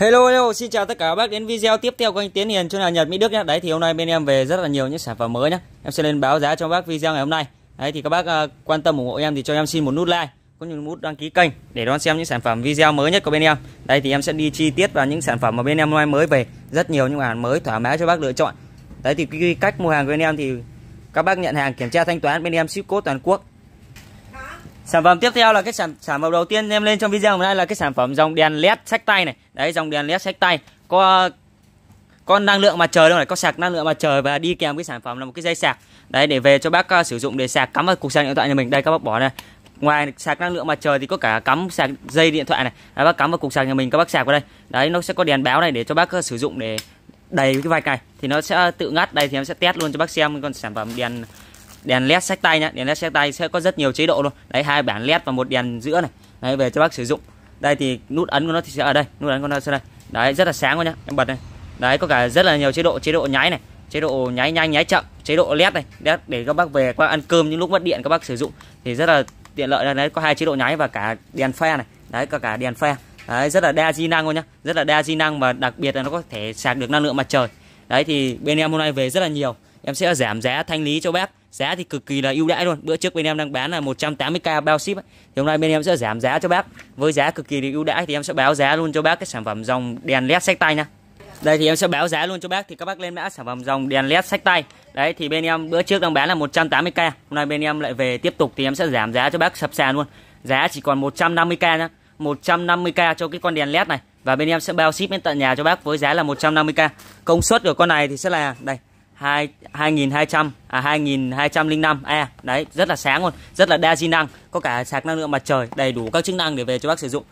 Hello, hello, xin chào tất cả các bác đến video tiếp theo của anh Tiến Hiền cho nhà Nhật Mỹ Đức nhé. Đấy thì hôm nay bên em về rất là nhiều những sản phẩm mới nhé. Em sẽ lên báo giá cho bác video ngày hôm nay. Đấy thì các bác uh, quan tâm ủng hộ em thì cho em xin một nút like cũng như nút đăng ký kênh để đón xem những sản phẩm video mới nhất của bên em. Đây thì em sẽ đi chi tiết vào những sản phẩm mà bên em hôm nay mới về, rất nhiều những hàng mới thoải mái cho bác lựa chọn. Đấy thì cái cách mua hàng của bên em thì các bác nhận hàng kiểm tra thanh toán bên em ship code toàn quốc Sản phẩm tiếp theo là cái sản sản phẩm đầu tiên em lên trong video hôm nay là cái sản phẩm dòng đèn led sách tay này. Đấy dòng đèn led sách tay có con năng lượng mặt trời đâu này, có sạc năng lượng mặt trời và đi kèm cái sản phẩm là một cái dây sạc. Đấy để về cho bác ờ, sử dụng để sạc cắm vào cục sạc điện thoại nhà mình. Đây các bác bỏ này. Ngoài sạc năng lượng mặt trời thì có cả cắm sạc dây điện thoại này. Đấy, bác cắm vào cục sạc nhà mình các bác sạc vào đây. Đấy nó sẽ có đèn báo này để cho bác ờ, sử dụng để đầy cái vạch này thì nó sẽ tự ngắt đây thì em sẽ test luôn cho bác xem con sản phẩm đèn đèn led sách tay nhá đèn led sách tay sẽ có rất nhiều chế độ luôn đấy hai bản led và một đèn giữa này đấy về cho bác sử dụng đây thì nút ấn của nó thì sẽ ở đây nút ấn của nó sẽ đây đấy rất là sáng luôn nhá em bật này đấy có cả rất là nhiều chế độ chế độ nháy này chế độ nháy nhanh nháy chậm chế độ led này led để các bác về các bác ăn cơm những lúc mất điện các bác sử dụng thì rất là tiện lợi đấy có hai chế độ nháy và cả đèn pha này đấy có cả đèn pha đấy rất là đa di năng luôn nhá rất là đa di năng và đặc biệt là nó có thể sạc được năng lượng mặt trời đấy thì bên em hôm nay về rất là nhiều em sẽ giảm giá thanh lý cho bác giá thì cực kỳ là ưu đãi luôn bữa trước bên em đang bán là 180k bao ship ấy. thì hôm nay bên em sẽ giảm giá cho bác với giá cực kỳ là ưu đãi thì em sẽ báo giá luôn cho bác cái sản phẩm dòng đèn led sách tay nha đây thì em sẽ báo giá luôn cho bác thì các bác lên mã sản phẩm dòng đèn led sách tay đấy thì bên em bữa trước đang bán là 180k hôm nay bên em lại về tiếp tục thì em sẽ giảm giá cho bác sập sàn luôn giá chỉ còn 150k nhá 150k cho cái con đèn led này và bên em sẽ bao ship đến tận nhà cho bác với giá là 150k công suất của con này thì sẽ là đây 2 2200 à 2205 e à, đấy rất là sáng luôn rất là đa di năng có cả sạc năng lượng mặt trời đầy đủ các chức năng để về cho bác sử dụng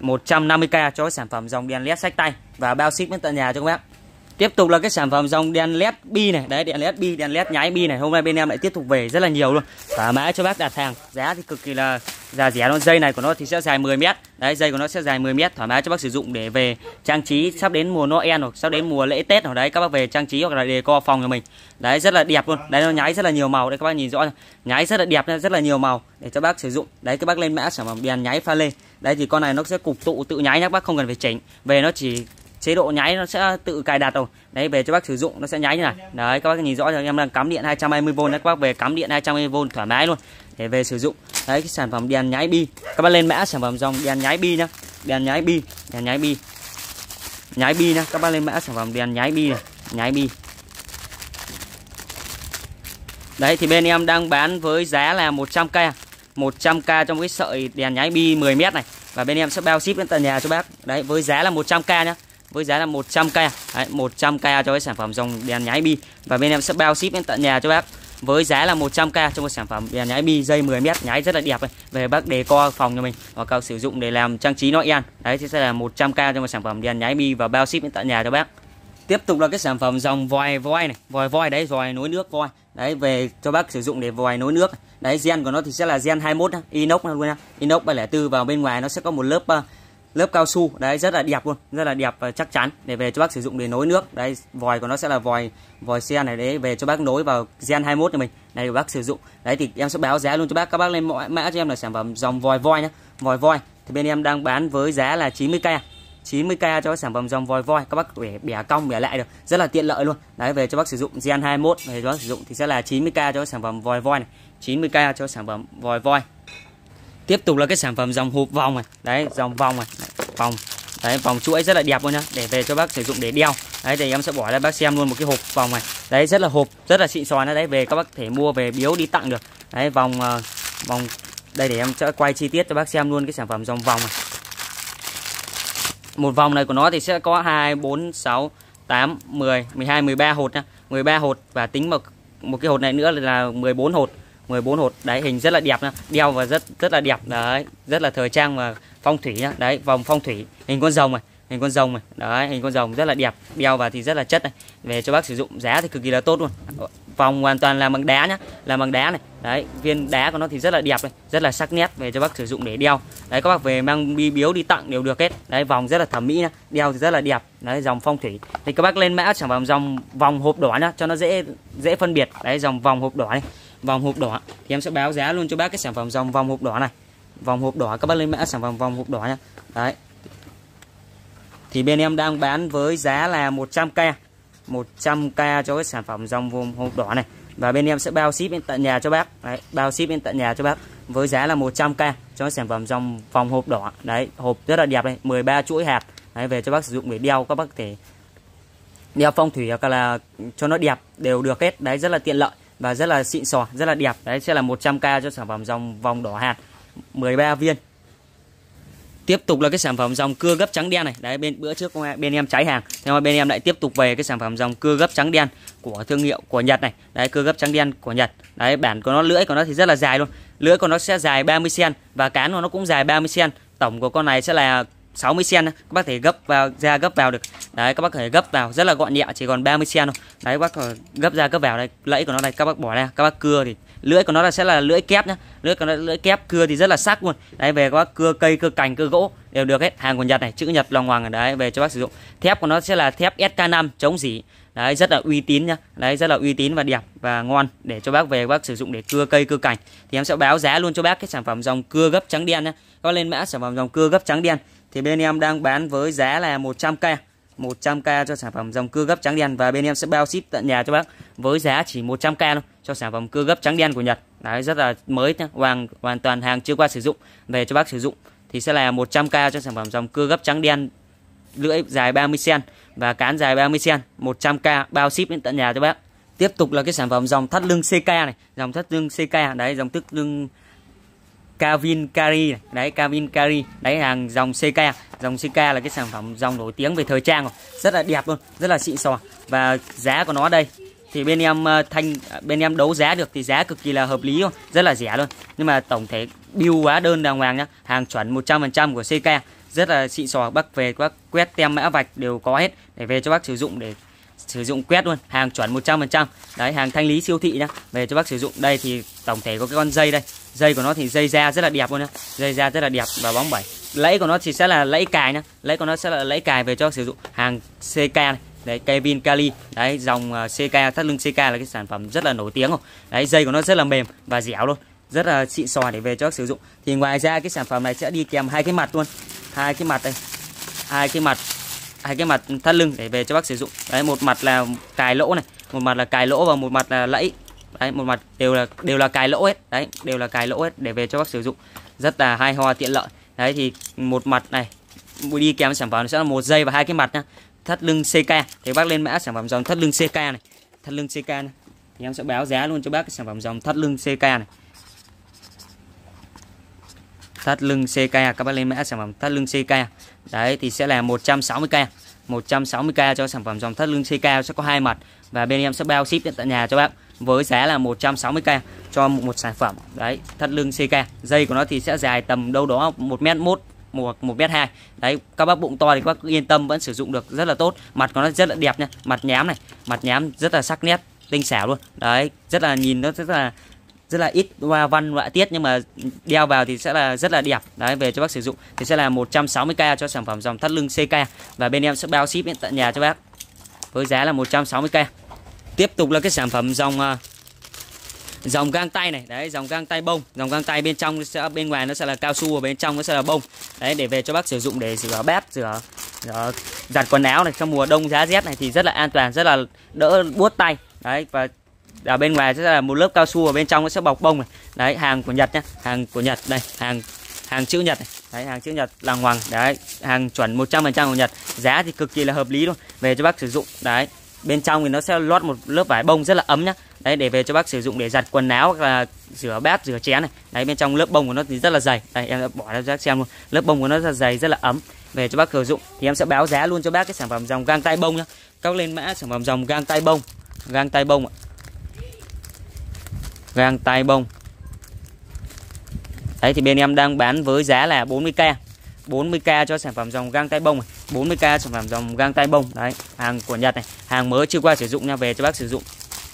150k cho sản phẩm dòng đèn led sách tay và bao ship đến tận nhà cho các bác Tiếp tục là cái sản phẩm dòng đèn led bi này, đấy đèn led bi, đèn led nháy bi này, hôm nay bên em lại tiếp tục về rất là nhiều luôn. Thoải mái cho bác đặt hàng. Giá thì cực kỳ là giá rẻ luôn dây này của nó thì sẽ dài 10 m. Đấy dây của nó sẽ dài 10 m thoải mái cho bác sử dụng để về trang trí sắp đến mùa Noel hoặc sắp đến mùa lễ Tết hoặc đấy các bác về trang trí hoặc là để co phòng nhà mình. Đấy rất là đẹp luôn. Đấy nó nháy rất là nhiều màu đấy các bác nhìn rõ Nháy rất là đẹp rất là nhiều màu để cho bác sử dụng. Đấy các bác lên mã sản phẩm đèn nháy pha lê. Đấy thì con này nó sẽ cục tụ tự nháy nhá các bác không cần phải chỉnh. Về nó chỉ chế độ nháy nó sẽ tự cài đặt rồi đấy về cho bác sử dụng nó sẽ nháy như này đấy các bác nhìn rõ rồi em đang cắm điện 220V đấy các bác về cắm điện 220V thoải mái luôn để về sử dụng đấy cái sản phẩm đèn nháy bi các bác lên mã sản phẩm dòng đèn nháy bi nhá đèn nháy bi đèn nháy bi nháy bi nhá các bác lên mã sản phẩm đèn nháy bi này nháy bi đấy thì bên em đang bán với giá là 100k 100k trong cái sợi đèn nháy bi 10 mét này và bên em sẽ bao ship đến tận nhà cho bác đấy với giá là 100k nhá với giá là 100k Đấy, 100k cho cái sản phẩm dòng đèn nháy bi và bên em sẽ bao ship đến tận nhà cho bác với giá là 100k cho một sản phẩm đèn nháy bi dây 10 m nháy rất là đẹp này. Về bác đề co phòng cho mình hoặc là sử dụng để làm trang trí nội noel. Đấy thì sẽ là 100k cho một sản phẩm đèn nháy bi và bao ship đến tận nhà cho bác. Tiếp tục là cái sản phẩm dòng vòi voi này, vòi voi đấy, vòi nối nước voi. Đấy về cho bác sử dụng để vòi nối nước. Đấy gen của nó thì sẽ là gen 21 inox luôn nha. Inox 304 vào bên ngoài nó sẽ có một lớp lớp cao su đấy rất là đẹp luôn rất là đẹp và chắc chắn để về cho bác sử dụng để nối nước đấy vòi của nó sẽ là vòi vòi xe này đấy về cho bác nối vào gen 21 nhà mình này bác sử dụng đấy thì em sẽ báo giá luôn cho bác các bác lên mọi mã cho em là sản phẩm dòng vòi voi nhá vòi voi thì bên em đang bán với giá là 90k 90k cho sản phẩm dòng vòi voi các bác bẻ, bẻ cong bẻ lại được rất là tiện lợi luôn đấy về cho bác sử dụng gen 21 về cho bác sử dụng thì sẽ là 90k cho sản phẩm vòi voi này 90k cho sản phẩm vòi voi tiếp tục là cái sản phẩm dòng hộp vòng này đấy dòng vòng này vòng đấy vòng chuỗi rất là đẹp luôn nhá để về cho bác sử dụng để đeo đấy thì em sẽ bỏ ra bác xem luôn một cái hộp vòng này đấy rất là hộp rất là xịn sò nữa đấy về các bác thể mua về biếu đi tặng được đấy vòng uh, vòng đây để em sẽ quay chi tiết cho bác xem luôn cái sản phẩm dòng vòng này một vòng này của nó thì sẽ có hai bốn sáu tám mười mười hai mười ba hột nha mười ba hột và tính một một cái hột này nữa là 14 hột 14 hột đấy hình rất là đẹp nhá đeo và rất rất là đẹp đấy rất là thời trang và phong thủy nhá đấy vòng phong thủy hình con rồng này hình con rồng này đấy hình con rồng rất là đẹp đeo vào thì rất là chất này về cho bác sử dụng giá thì cực kỳ là tốt luôn vòng hoàn toàn là bằng đá nhá là bằng đá này đấy viên đá của nó thì rất là đẹp này rất là sắc nét về cho bác sử dụng để đeo đấy các bác về mang bi biếu đi tặng đều được hết đấy vòng rất là thẩm mỹ nhá đeo thì rất là đẹp đấy dòng phong thủy thì các bác lên mã sản phẩm dòng vòng hộp đỏ nhá cho nó dễ dễ phân biệt đấy dòng vòng hộp đỏ này vòng hộp đỏ thì em sẽ báo giá luôn cho bác cái sản phẩm dòng vòng hộp đỏ này vòng hộp đỏ các bác lên mã sản phẩm vòng hộp đỏ nha đấy thì bên em đang bán với giá là 100k 100k cho cái sản phẩm dòng vòng hộp đỏ này và bên em sẽ bao ship đến tận nhà cho bác đấy bao ship đến tận nhà cho bác với giá là 100k cho sản phẩm dòng vòng hộp đỏ đấy hộp rất là đẹp đây 13 chuỗi hạt đấy về cho bác sử dụng để đeo các bác thể đeo phong thủy hoặc là cho nó đẹp đều được hết đấy rất là tiện lợi và rất là xịn sò rất là đẹp đấy sẽ là 100k cho sản phẩm dòng vòng đỏ hạt 13 viên tiếp tục là cái sản phẩm dòng cưa gấp trắng đen này đấy bên bữa trước bên em cháy hàng thế mà bên em lại tiếp tục về cái sản phẩm dòng cưa gấp trắng đen của thương hiệu của Nhật này đấy cưa gấp trắng đen của Nhật đấy bản của nó lưỡi của nó thì rất là dài luôn lưỡi của nó sẽ dài 30 cm và cán của nó cũng dài 30 cm tổng của con này sẽ là 60 sen các bác thể gấp vào ra gấp vào được đấy các bác thể gấp vào rất là gọn nhẹ chỉ còn 30 sen thôi đấy các bác gấp ra gấp vào đây lẫy của nó này các bác bỏ ra các bác cưa thì lưỡi của nó là sẽ là lưỡi kép nhá lưỡi của nó lưỡi kép cưa thì rất là sắc luôn đấy về các bác cưa cây cưa cành cưa gỗ đều được hết hàng của nhật này chữ nhật lòng hoàng đấy về cho bác sử dụng thép của nó sẽ là thép sk5 chống dỉ đấy rất là uy tín nhá đấy rất là uy tín và đẹp và ngon để cho bác về bác sử dụng để cưa cây cưa cành thì em sẽ báo giá luôn cho bác cái sản phẩm dòng cưa gấp trắng đen nhá có lên mã sản phẩm dòng cưa gấp trắng đen thì bên em đang bán với giá là 100k 100k cho sản phẩm dòng cưa gấp trắng đen và bên em sẽ bao ship tận nhà cho bác với giá chỉ 100k thôi cho sản phẩm cưa gấp trắng đen của Nhật. Đấy rất là mới nhá, hoàn hoàn toàn hàng chưa qua sử dụng về cho bác sử dụng thì sẽ là 100k cho sản phẩm dòng cưa gấp trắng đen lưỡi dài 30 cm và cán dài 30 cm, 100k bao ship đến tận nhà cho bác. Tiếp tục là cái sản phẩm dòng thắt lưng CK này, dòng thắt lưng CK đấy, dòng thắt lưng Calvin Kari đấy Calvin Kari đấy hàng dòng CK dòng CK là cái sản phẩm dòng nổi tiếng về thời trang rồi rất là đẹp luôn rất là xịn sò và giá của nó đây thì bên em ờ, thanh bên em đấu giá được thì giá cực kỳ là hợp lý luôn rất là rẻ luôn nhưng mà tổng thể bill quá đơn đàng hoàng nhá hàng chuẩn 100% của CK rất là xịn sò bác về bác quét tem mã vạch đều có hết để về cho bác sử dụng để sử dụng quét luôn hàng chuẩn 100% đấy hàng thanh lý siêu thị nhá về cho bác sử dụng đây thì tổng thể có cái con dây đây dây của nó thì dây da rất là đẹp luôn nhá dây da rất là đẹp và bóng bẩy lẫy của nó thì sẽ là lẫy cài nhá lẫy của nó sẽ là lẫy cài về cho sử dụng hàng CK này đấy Kevin Kali đấy dòng à, CK thắt lưng CK là cái sản phẩm rất là nổi tiếng rồi đấy dây của nó rất là mềm và dẻo luôn rất là xịn sò để về cho sử dụng thì ngoài ra cái sản phẩm này sẽ đi kèm hai cái mặt luôn hai cái mặt đây hai cái mặt hai cái mặt thắt lưng để về cho bác sử dụng đấy một mặt là cài lỗ này một mặt là cài lỗ và một mặt là lẫy đấy một mặt đều là đều là cài lỗ hết đấy đều là cài lỗ hết để về cho bác sử dụng rất là hay ho tiện lợi đấy thì một mặt này đi kèm sản phẩm sẽ là một dây và hai cái mặt nhá thắt lưng CK thì bác lên mã sản phẩm dòng thắt lưng CK này thắt lưng CK này thì em sẽ báo giá luôn cho bác cái sản phẩm dòng thắt lưng CK này thắt lưng CK các bác lên mã sản phẩm thắt lưng CK đấy thì sẽ là 160k 160k cho sản phẩm dòng thắt lưng CK sẽ có hai mặt và bên em sẽ bao ship đến tận nhà cho bác với giá là 160k cho một, sản phẩm đấy thắt lưng CK dây của nó thì sẽ dài tầm đâu đó một mét một một một mét hai đấy các bác bụng to thì các bác yên tâm vẫn sử dụng được rất là tốt mặt của nó rất là đẹp nha mặt nhám này mặt nhám rất là sắc nét tinh xảo luôn đấy rất là nhìn nó rất là rất là ít hoa văn họa tiết nhưng mà đeo vào thì sẽ là rất là đẹp đấy về cho bác sử dụng thì sẽ là 160k cho sản phẩm dòng thắt lưng CK và bên em sẽ bao ship đến tận nhà cho bác với giá là 160k tiếp tục là cái sản phẩm dòng à, dòng găng tay này đấy dòng găng tay bông dòng găng tay bên trong sẽ bên ngoài nó sẽ là cao su ở bên trong nó sẽ là bông đấy để về cho bác sử dụng để rửa bát rửa, giặt quần áo này trong mùa đông giá rét này thì rất là an toàn rất là đỡ buốt tay đấy và ở bên ngoài sẽ là một lớp cao su ở bên trong nó sẽ bọc bông này đấy hàng của nhật nhá hàng của nhật đây hàng hàng chữ nhật đấy hàng chữ nhật làng hoàng đấy hàng chuẩn 100% của nhật giá thì cực kỳ là hợp lý luôn về cho bác sử dụng đấy bên trong thì nó sẽ lót một lớp vải bông rất là ấm nhá đấy để về cho bác sử dụng để giặt quần áo hoặc là rửa bát rửa chén này đấy bên trong lớp bông của nó thì rất là dày đây em đã bỏ ra cho bác xem luôn lớp bông của nó rất là dày rất là ấm về cho bác sử dụng thì em sẽ báo giá luôn cho bác cái sản phẩm dòng găng tay bông nhá các lên mã sản phẩm dòng găng tay bông găng tay bông ạ gang tay bông Đấy thì bên em đang bán với giá là 40k 40k cho sản phẩm dòng găng tay bông 40k sản phẩm dòng găng tay bông đấy hàng của Nhật này hàng mới chưa qua sử dụng nha về cho bác sử dụng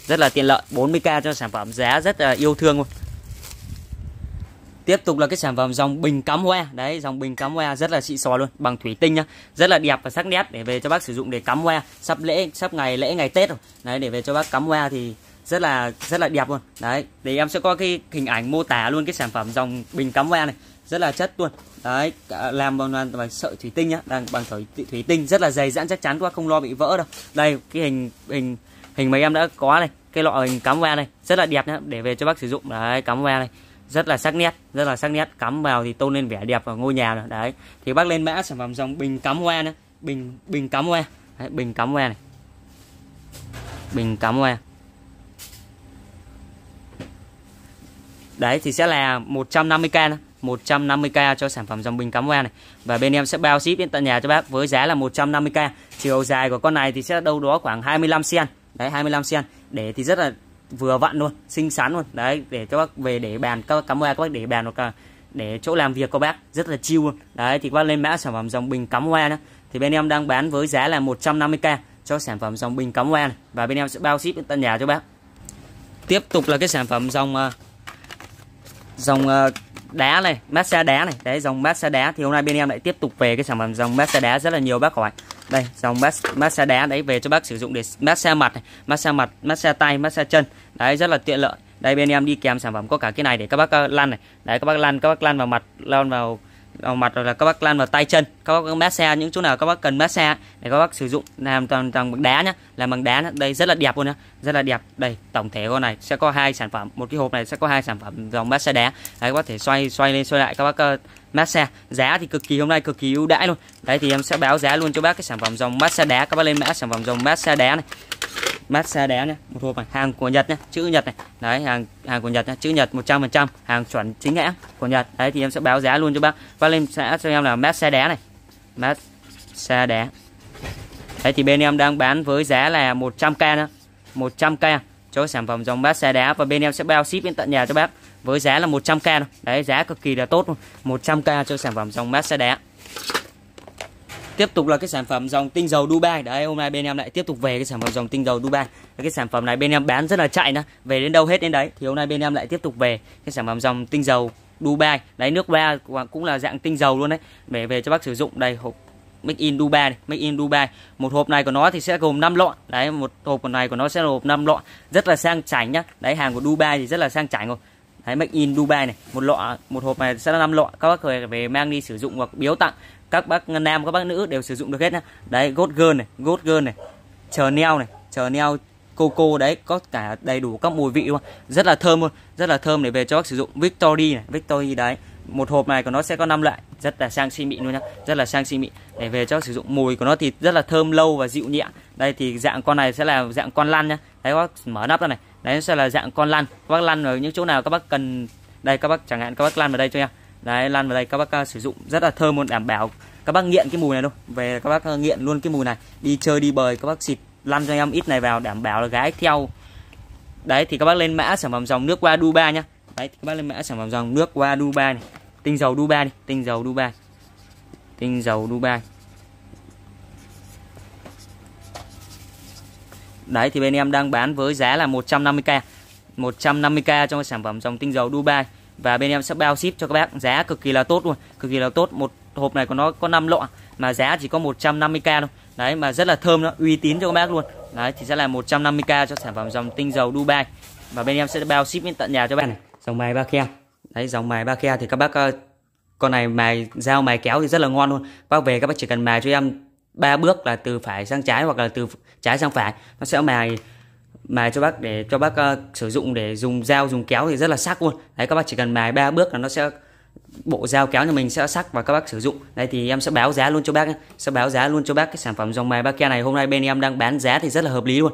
rất là tiện lợi 40k cho sản phẩm giá rất là yêu thương luôn Tiếp tục là cái sản phẩm dòng bình cắm hoa Đấy dòng bình cắm hoa rất là xịn sò luôn Bằng thủy tinh nhá Rất là đẹp và sắc nét để về cho bác sử dụng để cắm hoa Sắp lễ, sắp ngày lễ ngày Tết rồi Đấy để về cho bác cắm hoa thì rất là rất là đẹp luôn đấy thì em sẽ có cái hình ảnh mô tả luôn cái sản phẩm dòng bình cắm ve này rất là chất luôn đấy làm bằng bằng, bằng sợi thủy tinh nhá đang bằng thủy, thủy tinh rất là dày dặn chắc chắn quá không lo bị vỡ đâu đây cái hình hình hình mấy em đã có này cái lọ hình cắm ve này rất là đẹp nhá để về cho bác sử dụng đấy cắm ve này rất là sắc nét rất là sắc nét cắm vào thì tôn lên vẻ đẹp vào ngôi nhà rồi đấy thì bác lên mã sản phẩm dòng bình cắm ve nữa bình bình cắm ve bình cắm ve này bình cắm ve Đấy thì sẽ là 150k nữa. 150k cho sản phẩm dòng bình cắm hoa này Và bên em sẽ bao ship đến tận nhà cho bác Với giá là 150k Chiều dài của con này thì sẽ đâu đó khoảng 25cm Đấy 25cm Để thì rất là vừa vặn luôn Xinh xắn luôn Đấy để cho bác về để bàn Các bác cắm hoa các bác để bàn hoặc là để chỗ làm việc của bác Rất là chill luôn Đấy thì các bác lên mã sản phẩm dòng bình cắm hoa nữa Thì bên em đang bán với giá là 150k Cho sản phẩm dòng bình cắm hoa này Và bên em sẽ bao ship đến tận nhà cho bác Tiếp tục là cái sản phẩm dòng à, dòng ờ, đá này mát đá này đấy dòng mát đá thì hôm nay bên em lại tiếp tục về cái sản phẩm dòng mát đá rất là nhiều bác hỏi đây dòng mát đá đấy về cho bác sử dụng để mát mặt này mát mặt mát tay mát chân đấy rất là tiện lợi đây bên em đi kèm sản phẩm có cả cái này để các bác ờ, lăn này đấy các bác lăn các bác lăn vào mặt lăn vào vào mặt rồi là các bác lan vào tay chân các bác massage những chỗ nào các bác cần massage để các bác sử dụng làm toàn toàn bằng đá nhá làm bằng đá nhá. đây rất là đẹp luôn nhá rất là đẹp đây tổng thể con này sẽ có hai sản phẩm một cái hộp này sẽ có hai sản phẩm dòng massage đá đấy các bác thể xoay xoay lên xoay lại các bác ờ, massage giá thì cực kỳ hôm nay cực kỳ ưu đãi luôn đấy thì em sẽ báo giá luôn cho bác cái sản phẩm dòng massage đá các bác lên mã sản phẩm dòng massage đá này massage đá nhé một hộp này hàng của nhật nhé chữ nhật này đấy hàng hàng của nhật nhé chữ nhật 100% hàng chuẩn chính hãng của nhật đấy thì em sẽ báo giá luôn cho bác và lên sẽ cho em là massage đá này massage đá đấy thì bên em đang bán với giá là 100k nữa 100k cho sản phẩm dòng massage đá và bên em sẽ bao ship đến tận nhà cho bác với giá là 100k thôi. Đấy giá cực kỳ là tốt luôn. 100k cho sản phẩm dòng Mercedes Tiếp tục là cái sản phẩm dòng tinh dầu Dubai. Đấy hôm nay bên em lại tiếp tục về cái sản phẩm dòng tinh dầu Dubai. Cái sản phẩm này bên em bán rất là chạy nữa, về đến đâu hết đến đấy. Thì hôm nay bên em lại tiếp tục về cái sản phẩm dòng tinh dầu Dubai. Đấy nước ba cũng là dạng tinh dầu luôn đấy. Để về cho bác sử dụng đầy hộp Make in Dubai này, Make in Dubai. Một hộp này của nó thì sẽ gồm 5 lọ. Đấy, một hộp của này của nó sẽ là hộp 5 lọ, rất là sang chảnh nhá. Đấy hàng của Dubai thì rất là sang chảnh rồi. Đấy, make in Dubai này một lọ một hộp này sẽ là năm lọ các bác về mang đi sử dụng hoặc biếu tặng các bác nam các bác nữ đều sử dụng được hết nhá đấy gót gơn này gót gơn này chờ neo này chờ neo coco đấy có cả đầy đủ các mùi vị luôn rất là thơm luôn rất là thơm để về cho bác sử dụng victory này victory đấy một hộp này của nó sẽ có năm loại rất là sang xinh mịn luôn nhá rất là sang xinh mịn để về cho sử dụng mùi của nó thì rất là thơm lâu và dịu nhẹ đây thì dạng con này sẽ là dạng con lăn nhá thấy các bác mở nắp ra này đấy nó sẽ là dạng con lăn các bác lăn ở những chỗ nào các bác cần đây các bác chẳng hạn các bác lăn vào đây cho em đấy lăn vào đây các bác uh, sử dụng rất là thơm luôn đảm bảo các bác nghiện cái mùi này luôn về các bác uh, nghiện luôn cái mùi này đi chơi đi bời các bác xịt lăn cho em ít này vào đảm bảo là gái theo đấy thì các bác lên mã sản phẩm dòng nước qua Duba nhá đấy thì các bác lên mã sản phẩm dòng nước qua Dubai này tinh dầu Dubai này tinh dầu Dubai tinh dầu Dubai Đấy thì bên em đang bán với giá là 150k 150k cho sản phẩm dòng tinh dầu Dubai Và bên em sẽ bao ship cho các bác Giá cực kỳ là tốt luôn Cực kỳ là tốt Một hộp này của nó có 5 lọ Mà giá chỉ có 150k thôi Đấy mà rất là thơm đó Uy tín cho các bác luôn Đấy thì sẽ là 150k cho sản phẩm dòng tinh dầu Dubai Và bên em sẽ bao ship đến tận nhà cho các bác này Dòng mài ba khe Đấy dòng mài ba khe thì các bác ờ, Con này mài dao mài kéo thì rất là ngon luôn Bác về các bác chỉ cần mài cho em ba bước là từ phải sang trái hoặc là từ trái sang phải nó sẽ mài mài cho bác để cho bác uh, sử dụng để dùng dao dùng kéo thì rất là sắc luôn đấy các bác chỉ cần mài ba bước là nó sẽ bộ dao kéo nhà mình sẽ sắc và các bác sử dụng đây thì em sẽ báo giá luôn cho bác nhé. sẽ báo giá luôn cho bác cái sản phẩm dòng mài Bakia này hôm nay bên em đang bán giá thì rất là hợp lý luôn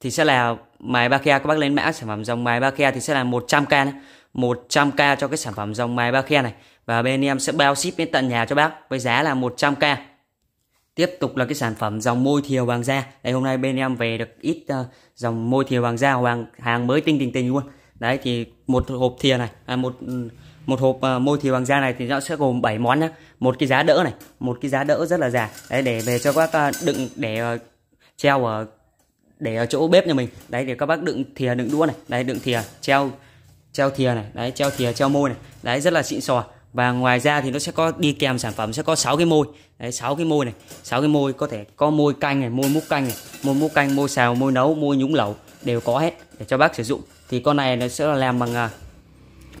thì sẽ là mài Bakia các bác lên mã sản phẩm dòng mài Bakia thì sẽ là 100k nhé. 100k cho cái sản phẩm dòng mài Bakia này và bên em sẽ bao ship đến tận nhà cho bác với giá là 100k tiếp tục là cái sản phẩm dòng môi thiều vàng da đây hôm nay bên em về được ít uh, dòng môi thiều vàng da hoàng hàng mới tinh tình tình luôn đấy thì một hộp thìa này à, một ừ, một hộp uh, môi thiều vàng da này thì nó sẽ gồm 7 món nhá một cái giá đỡ này một cái giá đỡ rất là dài đấy để về cho các uh, đựng để uh, treo ở để ở chỗ bếp nhà mình đấy để các bác đựng thìa đựng đũa này đấy đựng thìa treo treo thìa này đấy treo thìa treo môi này đấy rất là xịn sò và ngoài ra thì nó sẽ có đi kèm sản phẩm sẽ có 6 cái môi đấy 6 cái môi này 6 cái môi có thể có môi canh này môi múc canh này môi múc canh môi xào môi nấu môi nhúng lẩu đều có hết để cho bác sử dụng thì con này nó sẽ làm bằng à,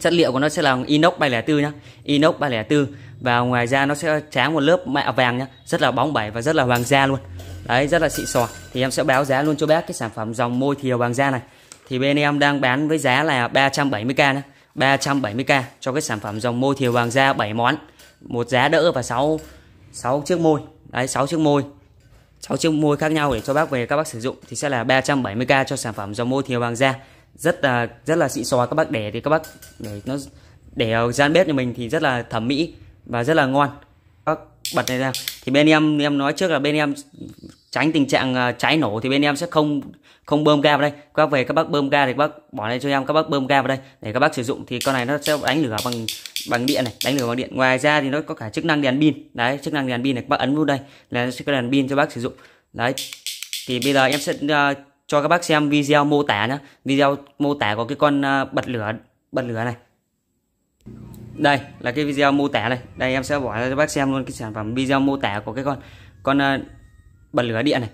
chất liệu của nó sẽ là inox 304 nhá inox 304 và ngoài ra nó sẽ tráng một lớp mạ vàng nhá rất là bóng bẩy và rất là hoàng gia luôn đấy rất là xịn sò thì em sẽ báo giá luôn cho bác cái sản phẩm dòng môi thiều hoàng gia này thì bên em đang bán với giá là 370k nhá 370k cho cái sản phẩm dòng môi thiều vàng da 7 món một giá đỡ và 6 6 chiếc môi đấy 6 chiếc môi 6 chiếc môi khác nhau để cho bác về các bác sử dụng thì sẽ là 370k cho sản phẩm dòng môi thiều vàng da rất là rất là xịn sò các bác để thì các bác để nó để gian bếp nhà mình thì rất là thẩm mỹ và rất là ngon các bật này ra thì bên em em nói trước là bên em tránh tình trạng à, cháy nổ thì bên em sẽ không không bơm ga vào đây các bác về các bác bơm ga thì các bác bỏ đây cho em các bác bơm ga vào đây để các bác sử dụng thì con này nó sẽ đánh lửa bằng bằng điện này đánh lửa bằng điện ngoài ra thì nó có cả chức năng đèn pin đấy chức năng đèn pin này các bác ấn nút đây là sẽ có đèn pin cho bác sử dụng đấy thì bây giờ em sẽ uh, cho các bác xem video mô tả nhé video mô tả của cái con uh, bật lửa bật lửa này đây là cái video mô tả này đây em sẽ bỏ ra cho bác xem luôn cái sản phẩm video mô tả của cái con con uh, bật lửa điện này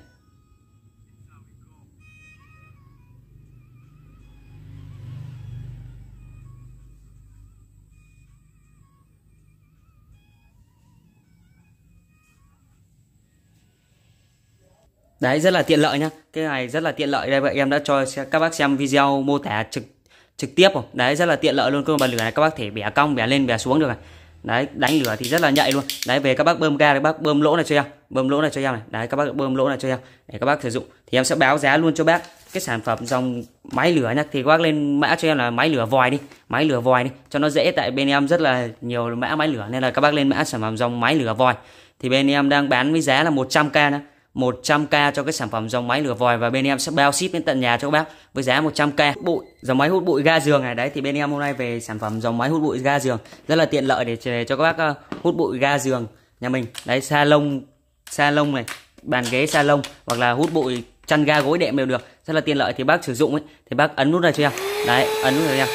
đấy rất là tiện lợi nhá cái này rất là tiện lợi đây vậy em đã cho các bác xem video mô tả trực trực tiếp rồi đấy rất là tiện lợi luôn cơ bản lửa này các bác thể bẻ cong bẻ lên bẻ xuống được này đấy đánh lửa thì rất là nhạy luôn đấy về các bác bơm ga các bác bơm lỗ này cho em bơm lỗ này cho em này đấy các bác bơm lỗ này cho em để các bác sử dụng thì em sẽ báo giá luôn cho bác cái sản phẩm dòng máy lửa nhá thì các bác lên mã cho em là máy lửa vòi đi máy lửa vòi đi cho nó dễ tại bên em rất là nhiều mã máy lửa nên là các bác lên mã sản phẩm dòng máy lửa vòi thì bên em đang bán với giá là 100k nữa 100k cho cái sản phẩm dòng máy lửa vòi và bên em sẽ bao ship đến tận nhà cho các bác với giá 100k bụi dòng máy hút bụi ga giường này đấy thì bên em hôm nay về sản phẩm dòng máy hút bụi ga giường rất là tiện lợi để cho các bác ờ, hút bụi ga giường nhà mình đấy salon salon này bàn ghế salon hoặc là hút bụi chăn ga gối đệm đều được rất là tiện lợi thì bác sử dụng ấy thì bác ấn nút này cho em đấy ấn nút này cho em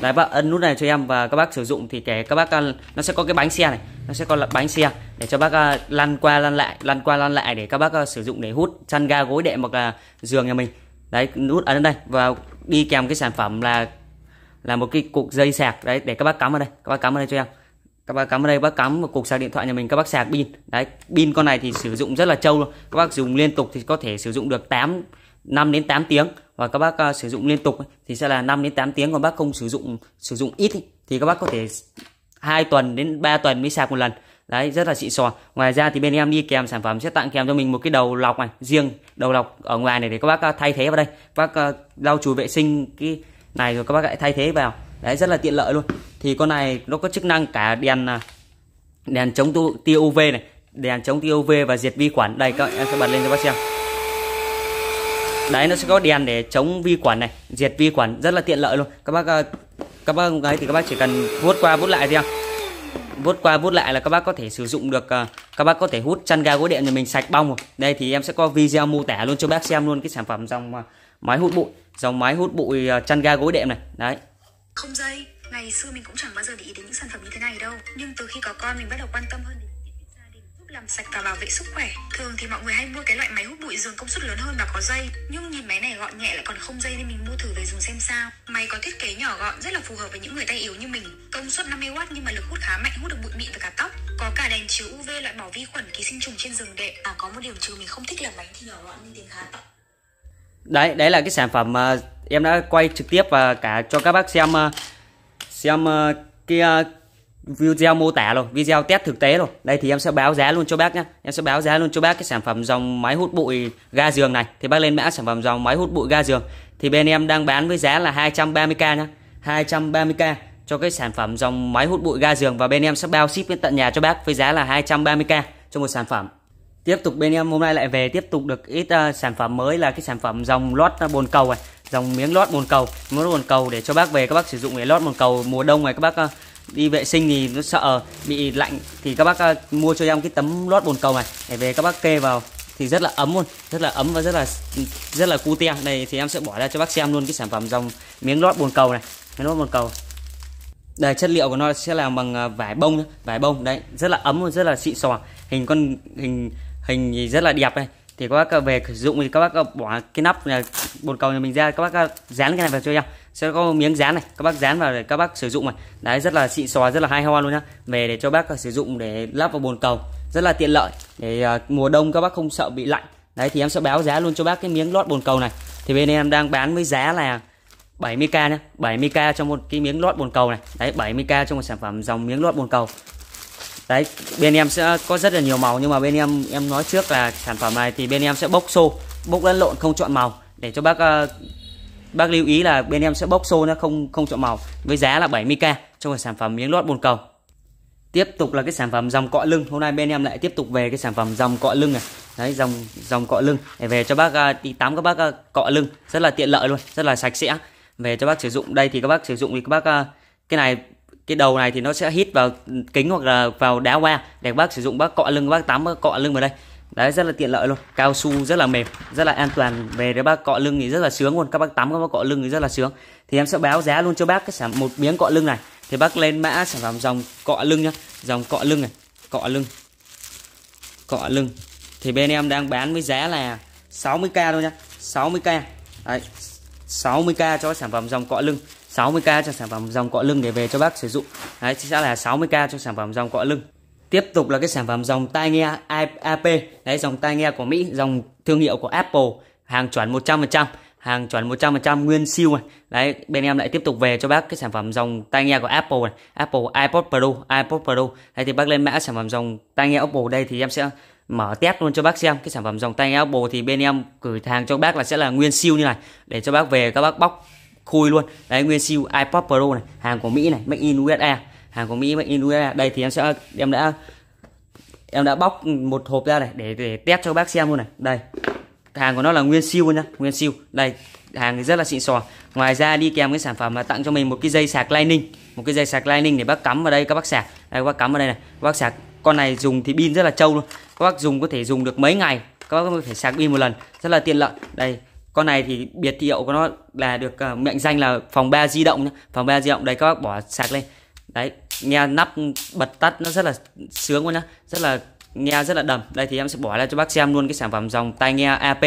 đấy bác ấn nút này cho em và các bác sử dụng thì kể các bác ờ, nó sẽ có cái bánh xe này nó sẽ có là bánh xe để cho bác ờ, lăn qua lăn lại lăn qua lăn lại để các bác ờ, sử dụng để hút chăn ga gối đệm hoặc là giường nhà mình đấy nút ở đây và đi kèm cái sản phẩm là là một cái cục dây sạc đấy để các bác cắm vào đây các bác cắm vào đây cho em các bác cắm vào đây bác cắm một cục sạc điện thoại nhà mình các bác sạc pin đấy pin con này thì sử dụng rất là trâu luôn các bác dùng liên tục thì có thể sử dụng được 8 5 đến 8 tiếng và các bác uh, sử dụng liên tục thì sẽ là 5 đến 8 tiếng còn bác không sử dụng sử dụng ít thì các bác có thể 2 tuần đến 3 tuần mới sạc một lần đấy rất là xịn sò ngoài ra thì bên em đi kèm sản phẩm sẽ tặng kèm cho mình một cái đầu lọc này riêng đầu lọc ở ngoài này để các bác ờ, thay thế vào đây các bác ờ, lau chùi vệ sinh cái này rồi các bác lại thay thế vào đấy rất là tiện lợi luôn thì con này nó có chức năng cả đèn ờ, đèn chống tia UV này đèn chống tia UV và diệt vi khuẩn đây các em sẽ bật lên cho bác xem đấy nó sẽ có đèn để chống vi khuẩn này diệt vi khuẩn rất là tiện lợi luôn các bác các bác ấy thì các bác chỉ cần vuốt qua vuốt lại thôi ạ vuốt qua vuốt lại là các bác có thể sử dụng được ờ, các bác có thể hút chăn ga gối điện nhà mình sạch bong rồi đây thì em sẽ có video mô tả luôn cho bác xem luôn cái sản phẩm dòng ờ, máy hút bụi dòng máy hút bụi ờ, chăn ga gối đệm này đấy không dây ngày xưa mình cũng chẳng bao giờ để ý đến những sản phẩm như thế này đâu nhưng từ khi có con mình bắt đầu quan tâm hơn đến làm sạch và bảo vệ sức khỏe. Thường thì mọi người hay mua cái loại máy hút bụi giường công suất lớn hơn và có dây, nhưng nhìn máy này gọn nhẹ lại còn không dây nên mình mua thử về dùng xem sao. Máy có thiết kế nhỏ gọn rất là phù hợp với những người tay yếu như mình. Công suất 50W nhưng mà lực hút khá mạnh hút được bụi mịn và cả tóc. Có cả đèn chiếu UV loại bỏ vi khuẩn ký sinh trùng trên giường đệm. À có một điểm trừ mình không thích là máy thì nhỏ gọn nhưng tiếng khá to. Đấy, đấy là cái sản phẩm mà ờ, em đã quay trực tiếp và cả cho các bác xem ờ, xem cái ờ, video mô tả rồi video test thực tế rồi đây thì em sẽ báo giá luôn cho bác nhé em sẽ báo giá luôn cho bác cái sản phẩm dòng máy hút bụi ga giường này thì bác lên mã sản phẩm dòng máy hút bụi ga giường thì bên em đang bán với giá là 230k nhá 230k cho cái sản phẩm dòng máy hút bụi ga giường và bên em sẽ bao ship đến tận nhà cho bác với giá là 230k cho một sản phẩm tiếp tục bên em hôm nay lại về tiếp tục được ít uh, sản phẩm mới là cái sản phẩm dòng lót bồn cầu này dòng miếng lót bồn cầu miếng lót bồn cầu để cho bác về các bác sử dụng để lót bồn cầu mùa đông này các bác uh, đi vệ sinh thì nó sợ bị lạnh thì các bác à, mua cho em cái tấm lót bồn cầu này để về các bác kê vào thì rất là ấm luôn rất là ấm và rất là rất là cute này thì em sẽ bỏ ra cho bác xem luôn cái sản phẩm dòng miếng lót bồn cầu này miếng lót bồn cầu đây chất liệu của nó sẽ làm bằng à, vải bông vải bông đấy rất là ấm rất là xịn sò hình con hình hình thì rất là đẹp đây thì các bác à, về sử dụng thì các bác bỏ cái nắp này bồn cầu nhà mình ra các bác dán cái này vào cho em sẽ có miếng dán này các bác dán vào để các bác sử dụng này đấy rất là xịn xò rất là hay ho luôn nhá về để cho bác sử dụng để lắp vào bồn cầu rất là tiện lợi để à, mùa đông các bác không sợ bị lạnh đấy thì em sẽ báo giá luôn cho bác cái miếng lót bồn cầu này thì bên em đang bán với giá là 70k nhá 70k trong một cái miếng lót bồn cầu này đấy 70k trong một sản phẩm dòng miếng lót bồn cầu đấy bên em sẽ có rất là nhiều màu nhưng mà bên em em nói trước là sản phẩm này thì bên em sẽ bốc xô bốc lẫn lộn không chọn màu để cho bác uh, bác lưu ý là bên em sẽ bóc xô nó không không chọn màu với giá là 70k cho một sản phẩm miếng lót bồn cầu tiếp tục là cái sản phẩm dòng cọ lưng hôm nay bên em lại tiếp tục về cái sản phẩm dòng cọ lưng này đấy dòng dòng cọ lưng để về cho bác à, đi tắm các bác à, cọ lưng rất là tiện lợi luôn rất là sạch sẽ về cho bác sử dụng đây thì các bác sử dụng thì các bác à, cái này cái đầu này thì nó sẽ hít vào kính hoặc là vào đá hoa để các bác sử dụng bác cọ lưng các bác tắm cọ lưng vào đây đấy rất là tiện lợi luôn cao su rất là mềm rất là an toàn về cái bác cọ lưng thì rất là sướng luôn các bác tắm các bác cọ lưng thì rất là sướng thì em sẽ báo giá luôn cho bác cái sản một miếng cọ lưng này thì bác lên mã sản phẩm dòng cọ lưng nhá dòng cọ lưng này cọ lưng cọ lưng thì bên em đang bán với giá là 60k thôi nhá 60k đấy 60k cho sản phẩm dòng cọ lưng 60k cho sản phẩm dòng cọ lưng để về cho bác sử dụng đấy sẽ là 60k cho sản phẩm dòng cọ lưng tiếp tục là cái sản phẩm dòng tai nghe AP đấy dòng tai nghe của Mỹ dòng thương hiệu của Apple hàng chuẩn 100% hàng chuẩn 100% nguyên siêu này. Đấy, bên em lại tiếp tục về cho bác cái sản phẩm dòng tai nghe của Apple này, Apple iPod Pro, iPod Pro. Đấy thì bác lên mã sản phẩm dòng tai nghe Apple đây thì em sẽ mở test luôn cho bác xem cái sản phẩm dòng tai nghe Apple thì bên em gửi hàng cho bác là sẽ là nguyên siêu như này để cho bác về các bác bóc khui luôn. Đấy nguyên siêu iPod Pro này, hàng của Mỹ này, Make in USA hàng của Mỹ made in USA đây thì em sẽ em đã em đã bóc một hộp ra này để để test cho bác xem luôn này đây hàng của nó là nguyên siêu nhá nguyên siêu đây hàng thì rất là xịn sò ngoài ra đi kèm cái sản phẩm là tặng cho mình một cái dây sạc lightning một cái dây sạc lightning để bác cắm vào đây các bác sạc đây các bác cắm vào đây này các bác sạc con này dùng thì pin rất là trâu luôn các bác dùng có thể dùng được mấy ngày các bác có thể sạc pin một lần rất là tiện lợi đây con này thì biệt hiệu của nó là được uh, mệnh danh là phòng 3 di động nhé phòng 3 di động đây các bác bỏ sạc lên đấy nghe nắp bật tắt nó rất là sướng luôn nhá rất là nghe rất là đầm đây thì em sẽ bỏ ra cho bác xem luôn cái sản phẩm dòng tai nghe AP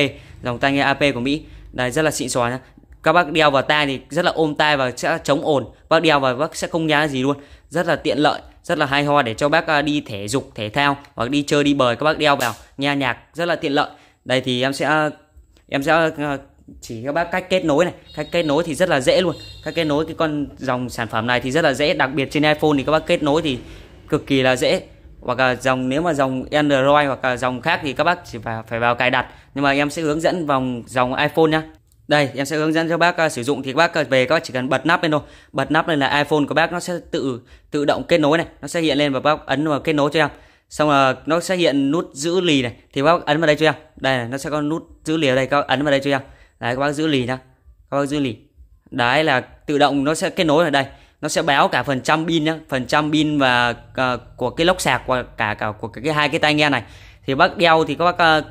dòng tai nghe AP của Mỹ đây rất là xịn sò nhá các bác đeo vào tai thì rất là ôm tai và sẽ chống ồn bác đeo vào bác sẽ không nghe gì luôn rất là tiện lợi rất là hay ho để cho bác à, đi thể dục thể thao hoặc đi chơi đi bời các bác đeo vào nghe nhạc rất là tiện lợi đây thì em sẽ à, em sẽ à, chỉ các bác cách kết nối này cách kết nối thì rất là dễ luôn cách kết nối cái con dòng sản phẩm này thì rất là dễ đặc biệt trên iPhone thì các bác kết nối thì cực kỳ là dễ hoặc là dòng nếu mà dòng Android hoặc là dòng khác thì các bác chỉ phải phải vào cài đặt nhưng mà em sẽ hướng dẫn vòng dòng iPhone nhá đây em sẽ hướng dẫn cho bác uh, sử dụng thì các bác à, về các bác chỉ cần bật nắp lên thôi bật nắp lên là iPhone của bác nó sẽ tự tự động kết nối này nó sẽ hiện lên và bác ấn vào kết nối cho em xong là nó sẽ hiện nút giữ lì này thì bác ấn vào đây cho em đây này, nó sẽ có nút giữ lì ở đây các bác ấn vào đây cho em đấy các bác giữ lì nhá các bác giữ lì đấy là tự động nó sẽ kết nối ở đây nó sẽ báo cả phần trăm pin nhá phần trăm pin và uh, của cái lốc sạc và cả cả của cái hai cái tai nghe này thì bác đeo thì các bác uh,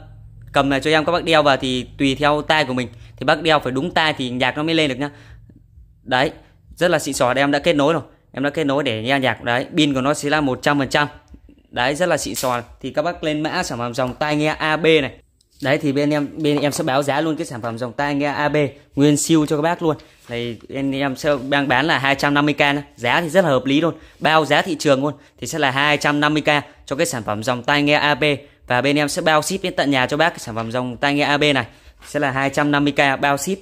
cầm này cho em các bác đeo vào thì tùy theo tai của mình thì bác đeo phải đúng tai thì nhạc nó mới lên được nhá đấy rất là xịn sò đây em đã kết nối rồi em đã kết nối để nghe nhạc đấy pin của nó sẽ là 100% đấy rất là xịn sò thì các bác lên mã sản phẩm dòng tai nghe AB này đấy thì bên em bên em sẽ báo giá luôn cái sản phẩm dòng tai nghe AB nguyên siêu cho các bác luôn này bên em sẽ đang bán là 250k nữa. giá thì rất là hợp lý luôn bao giá thị trường luôn thì sẽ là 250k cho cái sản phẩm dòng tai nghe AB và bên em sẽ bao ship đến tận nhà cho bác cái sản phẩm dòng tai nghe AB này sẽ là 250k bao ship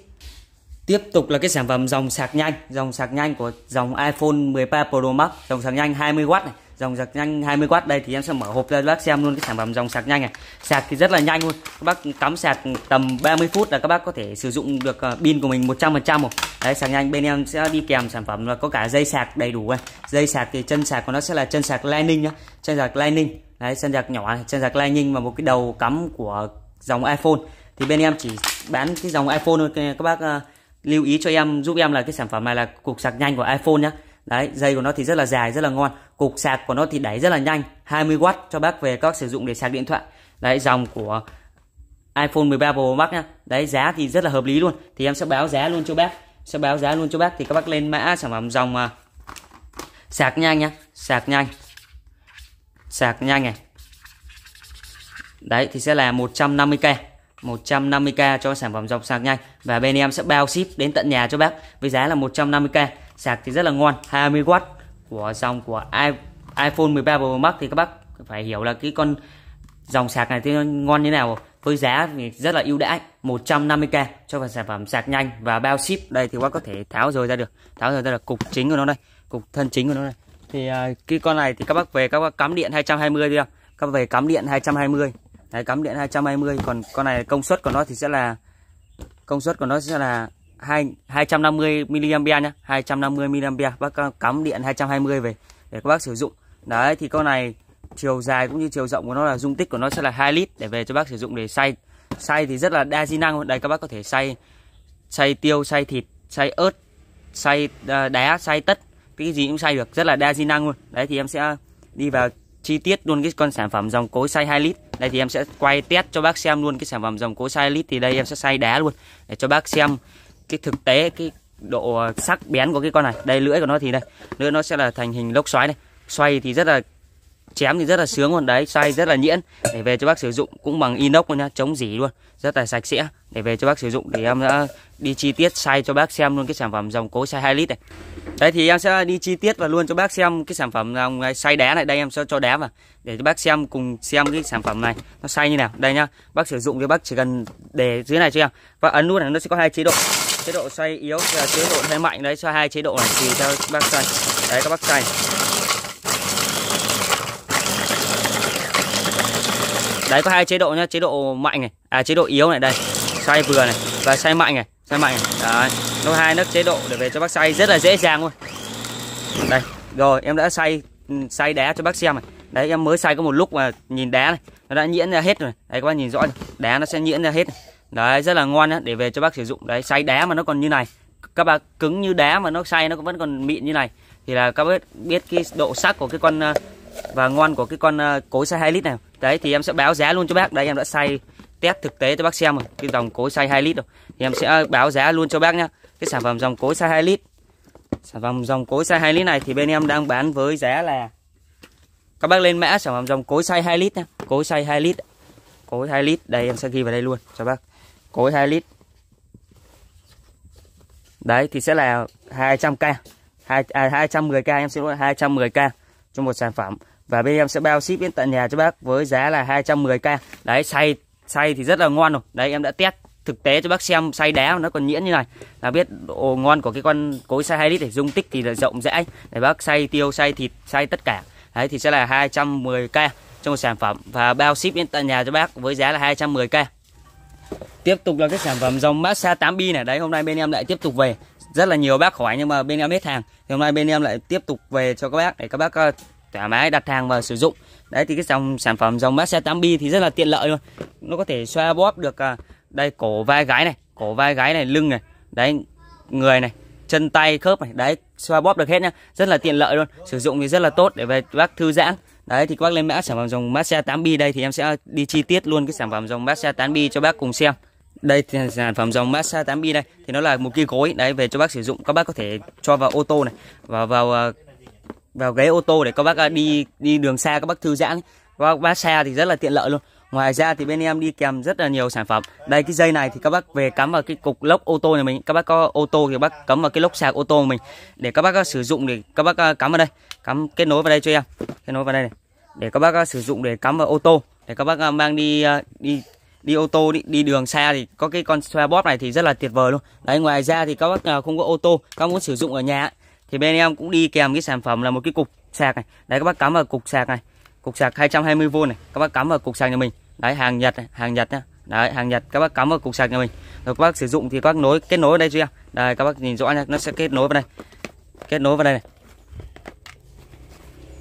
Tiếp tục là cái sản phẩm dòng sạc nhanh, dòng sạc nhanh của dòng iPhone 13 Pro Max, dòng sạc nhanh 20W này, dòng sạc nhanh 20W đây thì em sẽ mở hộp ra các bác xem luôn cái sản phẩm dòng sạc nhanh này sạc thì rất là nhanh luôn các bác cắm sạc tầm 30 phút là các bác có thể sử dụng được ờ, pin của mình 100% rồi đấy sạc nhanh bên em sẽ đi kèm sản phẩm là có cả dây sạc đầy đủ này dây sạc thì chân sạc của nó sẽ là chân sạc Lightning nhá chân sạc Lightning đấy chân sạc nhỏ này, chân sạc Lightning và một cái đầu cắm của dòng iPhone thì bên em chỉ bán cái dòng iPhone thôi các bác uh, lưu ý cho em giúp em là cái sản phẩm này là cục sạc nhanh của iPhone nhá đấy dây của nó thì rất là dài rất là ngon cục sạc của nó thì đẩy rất là nhanh 20W cho bác về các sử dụng để sạc điện thoại đấy dòng của iPhone 13 Pro Max nhá đấy giá thì rất là hợp lý luôn thì em sẽ báo giá luôn cho bác sẽ báo giá luôn cho bác thì các bác lên mã sản phẩm dòng mà sạc nhanh nhá sạc nhanh sạc nhanh này đấy thì sẽ là 150k 150k cho sản phẩm dòng sạc nhanh và bên em sẽ bao ship đến tận nhà cho bác với giá là 150k sạc thì rất là ngon 20W của dòng của iPhone 13 Pro Max thì các bác phải hiểu là cái con dòng sạc này thì ngon như nào với giá thì rất là ưu đãi 150k cho phần sản phẩm sạc nhanh và bao ship đây thì các bác có thể tháo rời ra được tháo rời ra được cục chính của nó đây cục thân chính của nó đây thì à, cái con này thì các bác về các bác cắm điện 220 đi không các bác về cắm điện 220 Đấy, cắm điện 220 còn con này công suất của nó thì sẽ là công suất của nó sẽ là 2 250 mAh nhá, 250 mAh bác cắm điện 220 về để các bác sử dụng. Đấy thì con này chiều dài cũng như chiều rộng của nó là dung tích của nó sẽ là 2 lít để về cho bác sử dụng để xay. Xay thì rất là đa di năng, đây các bác có thể xay xay tiêu, xay thịt, xay ớt, xay à, đá, xay tất, cái gì cũng xay được, rất là đa di năng luôn. Đấy thì em sẽ đi vào chi tiết luôn cái con sản phẩm dòng cối xay 2 lít. Đây thì em sẽ quay test cho bác xem luôn cái sản phẩm dòng cối xay lít thì đây em sẽ xay đá luôn để cho bác xem cái thực tế cái độ sắc bén của cái con này đây lưỡi của nó thì đây lưỡi nó sẽ là thành hình lốc xoáy này xoay thì rất là chém thì rất là sướng luôn đấy xay rất là nhuyễn để về cho bác sử dụng cũng bằng inox luôn nhá chống dỉ luôn rất là sạch sẽ để về cho bác sử dụng thì em đã đi chi tiết xay cho bác xem luôn cái sản phẩm dòng cố xay 2 lít này đấy thì em sẽ đi chi tiết và luôn cho bác xem cái sản phẩm dòng xay đá này đây em sẽ cho đá vào để cho bác xem cùng xem cái sản phẩm này nó xay như nào đây nhá bác sử dụng thì bác chỉ cần để dưới này cho em và ấn nút này nó sẽ có hai chế độ chế độ xay yếu và chế độ xoay mạnh đấy cho hai chế độ này tùy theo bác xay, đấy các bác xay. đấy có hai chế độ nhá chế độ mạnh này à chế độ yếu này đây xoay vừa này và xoay mạnh này xoay mạnh này đấy nó hai nước chế độ để về cho bác xoay rất là dễ dàng luôn đây rồi em đã xoay xoay ừ, đá cho bác xem này đấy em mới xoay có một lúc mà nhìn đá này nó đã nhuyễn ra hết rồi đấy các bác nhìn rõ này. đá nó sẽ nhuyễn ra hết này. đấy rất là ngon nhá để về cho bác sử dụng đấy xoay đá mà nó còn như này các bác cứng như đá mà nó xay nó vẫn còn mịn như này thì là các bác biết cái độ sắc của cái con ờ, và ngon của cái con ờ, cối xay 2 lít này đấy thì em sẽ báo giá luôn cho bác đấy em đã xay test thực tế cho bác xem rồi cái dòng cối xay 2 lít rồi thì em sẽ báo giá luôn cho bác nhá cái sản phẩm dòng cối xay 2 lít sản phẩm dòng cối xay 2 lít này thì bên em đang bán với giá là các bác lên mã sản phẩm dòng cối xay 2 lít nhá cối xay 2 lít cối 2 lít đây em sẽ ghi vào đây luôn cho bác cối 2 lít đấy thì sẽ là 200k 2 à, 210k em xin lỗi 210k cho một sản phẩm và bên em sẽ bao ship đến tận nhà cho bác với giá là 210k đấy xay xay thì rất là ngon rồi đấy em đã test thực tế cho bác xem xay đá nó còn nhuyễn như này là biết độ ngon của cái con cối xay 2 lít này dung tích thì là rộng rãi để bác xay tiêu xay thịt xay tất cả đấy thì sẽ là 210k trong một sản phẩm và bao ship đến tận nhà cho bác với giá là 210k tiếp tục là cái sản phẩm dòng massage 8 bi này đấy hôm nay bên em lại tiếp tục về rất là nhiều bác hỏi nhưng mà bên em hết hàng thì hôm nay bên em lại tiếp tục về cho các bác để các bác ờ, thoải mái đặt hàng và sử dụng đấy thì cái dòng sản phẩm dòng mát 8bi thì rất là tiện lợi luôn nó có thể xoa bóp được à, đây cổ vai gái này cổ vai gái này lưng này đấy người này chân tay khớp này đấy xoa bóp được hết nhá rất là tiện lợi luôn sử dụng thì rất là tốt để về bác thư giãn đấy thì các bác lên mã sản phẩm dòng mát 8bi đây thì em sẽ đi chi tiết luôn cái sản phẩm dòng mát 8bi cho bác cùng xem đây thì sản phẩm dòng Mazda 8 bi đây thì nó là một cây cối đấy về cho bác sử dụng các bác có thể cho vào ô tô này và vào à, vào ghế ô tô để các bác à, đi đi đường xa các bác thư giãn các bác xa thì rất là tiện lợi luôn ngoài ra thì bên em đi kèm rất là nhiều sản phẩm đây cái dây này thì các bác về cắm vào cái cục lốc ô tô nhà mình các bác có ô tô thì bác cắm vào cái lốc sạc ô tô của mình để các bác à, sử dụng để các bác à, cắm vào đây cắm kết nối vào đây cho em kết nối vào đây này để các bác sử dụng để cắm vào ô tô để các bác mang đi đi đi ô tô đi, đi đường xa thì có cái con xoa bóp này thì rất là tuyệt vời luôn đấy ngoài ra thì các bác không có ô tô các bác muốn sử dụng ở nhà thì bên em cũng đi kèm cái sản phẩm là một cái cục sạc này đấy các bác cắm vào cục sạc này cục sạc 220V này các bác cắm vào cục sạc nhà mình đấy hàng nhật này, hàng nhật nhá đấy hàng nhật các bác cắm vào cục sạc nhà mình rồi các bác sử dụng thì các bác nối kết nối ở đây cho em đây các bác nhìn rõ nhá nó sẽ kết nối vào đây kết nối vào đây này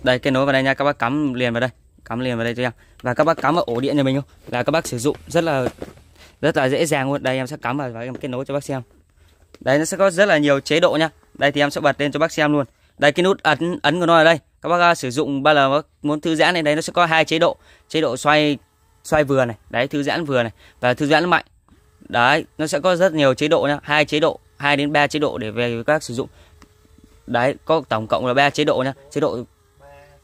đây kết nối vào đây nha các bác cắm liền vào đây cắm liền vào đây cho em và các bác cắm vào ổ điện nhà mình không là các bác sử dụng rất là rất là dễ dàng luôn đây em sẽ cắm vào và em kết nối cho bác xem đấy nó sẽ có rất là nhiều chế độ nha đây thì em sẽ bật lên cho bác xem luôn đây cái nút ấn ấn của nó ở đây các bác à, sử dụng bao giờ muốn thư giãn này đấy nó sẽ có hai chế độ chế độ xoay xoay vừa này đấy thư giãn vừa này và thư giãn mạnh đấy nó sẽ có rất nhiều chế độ nhá hai chế độ 2 đến 3 chế độ để về các bác sử dụng đấy có tổng cộng là ba chế độ nhá chế độ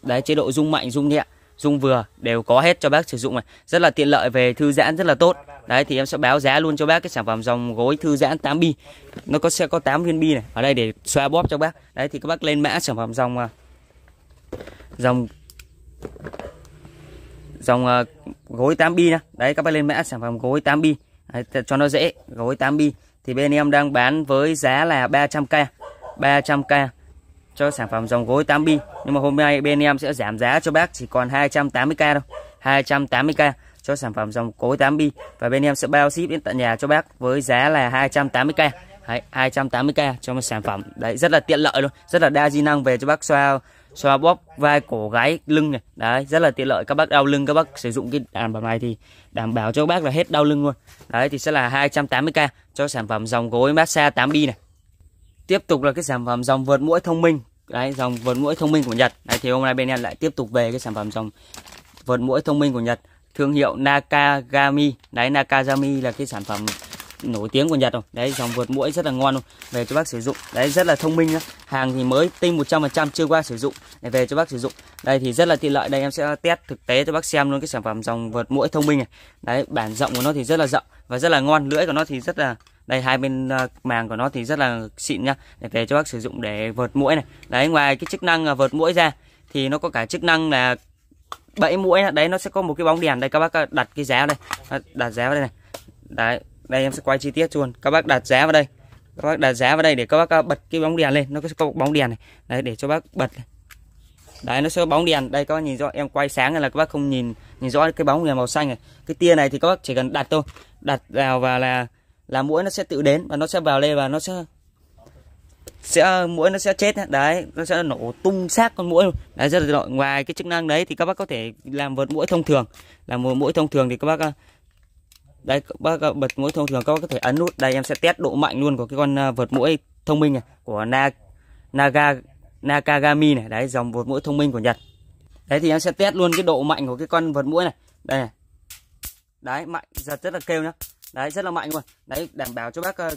đấy chế độ rung mạnh rung nhẹ dung vừa đều có hết cho bác sử dụng này rất là tiện lợi về thư giãn rất là tốt đấy thì em sẽ báo giá luôn cho bác cái sản phẩm dòng gối thư giãn 8 bi nó có sẽ có 8 viên bi này ở đây để xoa bóp cho bác đấy thì các bác lên mã sản phẩm dòng à, dòng dòng uh, gối 8 bi nhá đấy các bác lên mã sản phẩm gối 8 bi đấy, cho nó dễ gối 8 bi thì bên em đang bán với giá là 300k 300k cho sản phẩm dòng gối 8 bi nhưng mà hôm nay bên em sẽ giảm giá cho bác chỉ còn 280k thôi 280k cho sản phẩm dòng cối 8 bi và bên em sẽ bao ship đến tận nhà cho bác với giá là 280k Đấy, 280k cho một sản phẩm đấy rất là tiện lợi luôn rất là đa di năng về cho bác xoa xoa bóp vai cổ gáy lưng này đấy rất là tiện lợi các bác đau lưng các bác sử dụng cái đàn bảo này thì đảm bảo cho các bác là hết đau lưng luôn đấy thì sẽ là 280k cho sản phẩm dòng gối massage 8 bi này tiếp tục là cái sản phẩm dòng vượt mũi thông minh đấy dòng vượt mũi thông minh của Nhật đấy thì hôm nay bên em lại tiếp tục về cái sản phẩm dòng vượt mũi thông minh của Nhật thương hiệu Nakagami đấy Nakagami là cái sản phẩm nổi tiếng của Nhật rồi đấy dòng vượt mũi rất là ngon luôn về cho bác sử dụng đấy rất là thông minh nhá. hàng thì mới tinh 100% chưa qua sử dụng để về cho bác sử dụng đây thì rất là tiện lợi đây em sẽ test thực tế cho bác xem luôn cái sản phẩm dòng vượt mũi thông minh này đấy bản rộng của nó thì rất là rộng và rất là ngon lưỡi của nó thì rất là đây hai bên à, màng của nó thì rất là xịn nhá để về cho bác sử dụng để vượt mũi này đấy ngoài cái chức năng à, vượt mũi ra thì nó có cả chức năng là bẫy mũi đấy nó sẽ có một cái bóng đèn đây các bác à, đặt cái giá đây đặt giá vào đây này đấy đây em sẽ quay chi tiết luôn các bác đặt giá vào đây các bác đặt giá vào đây để các bác bật cái bóng đèn lên nó sẽ có một bóng đèn này đấy để cho bác bật đấy nó sẽ có bóng đèn đây các bác nhìn rõ em quay sáng này là các bác không nhìn nhìn rõ cái bóng đèn màu xanh này cái tia này thì các bác chỉ cần đặt thôi đặt vào và là là muỗi nó sẽ tự đến và nó sẽ vào đây và nó sẽ sẽ muỗi nó sẽ chết đấy nó sẽ nổ tung xác con muỗi đấy rất là ngoài cái chức năng đấy thì các bác có thể làm vượt mũi thông thường làm một muỗi thông thường thì các bác à, đây các bác à, bật mũi thông thường các bác có thể ấn nút đây em sẽ test độ mạnh luôn của cái con à, vượt mũi thông minh này của Na Naga Nakagami này đấy dòng vượt mũi thông minh của Nhật đấy thì em sẽ test luôn cái độ mạnh của cái con vượt mũi này đây này. đấy mạnh giật rất là kêu nhá đấy rất là mạnh luôn đấy đảm bảo cho bác uh,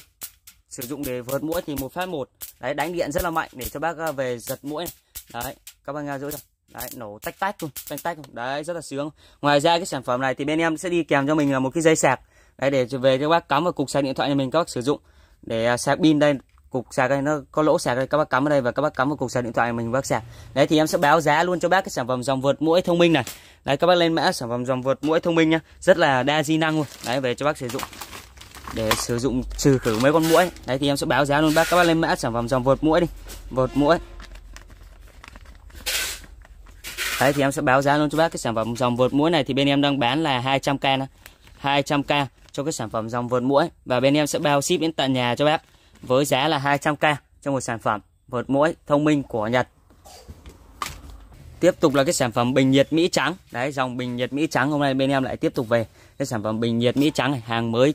sử dụng để vượt mũi thì một phát một đấy đánh điện rất là mạnh để cho bác uh, về giật mũi này. đấy các bác nghe rõ rồi đấy nổ tách tách luôn tách tách luôn đấy rất là sướng ngoài ra cái sản phẩm này thì bên em sẽ đi kèm cho mình là một cái dây sạc đấy để về cho bác cắm vào cục sạc điện thoại nhà mình các bác sử dụng để ờ, sạc pin đây cục sạc đây nó có lỗ sạc đây các bác cắm ở đây và các bác cắm vào cục sạc điện thoại mình bác sạc đấy thì em sẽ báo giá luôn cho bác cái sản phẩm dòng vượt mũi thông minh này đấy các bác lên mã sản phẩm dòng vượt mũi thông minh nhá rất là đa di năng luôn đấy về cho bác sử dụng để sử dụng trừ khử mấy con mũi đấy thì em sẽ báo giá luôn bác các bác lên mã sản phẩm dòng vượt mũi đi vượt mũi đấy thì em sẽ báo giá luôn cho bác cái sản phẩm dòng vượt mũi này thì bên em đang bán là 200k nữa. 200k cho cái sản phẩm dòng vượt mũi và bên em sẽ bao ship đến tận nhà cho bác với giá là 200k cho một sản phẩm vượt mũi thông minh của Nhật. Tiếp tục là cái sản phẩm bình nhiệt Mỹ trắng. Đấy, dòng bình nhiệt Mỹ trắng hôm nay bên em lại tiếp tục về cái sản phẩm bình nhiệt Mỹ trắng này, hàng mới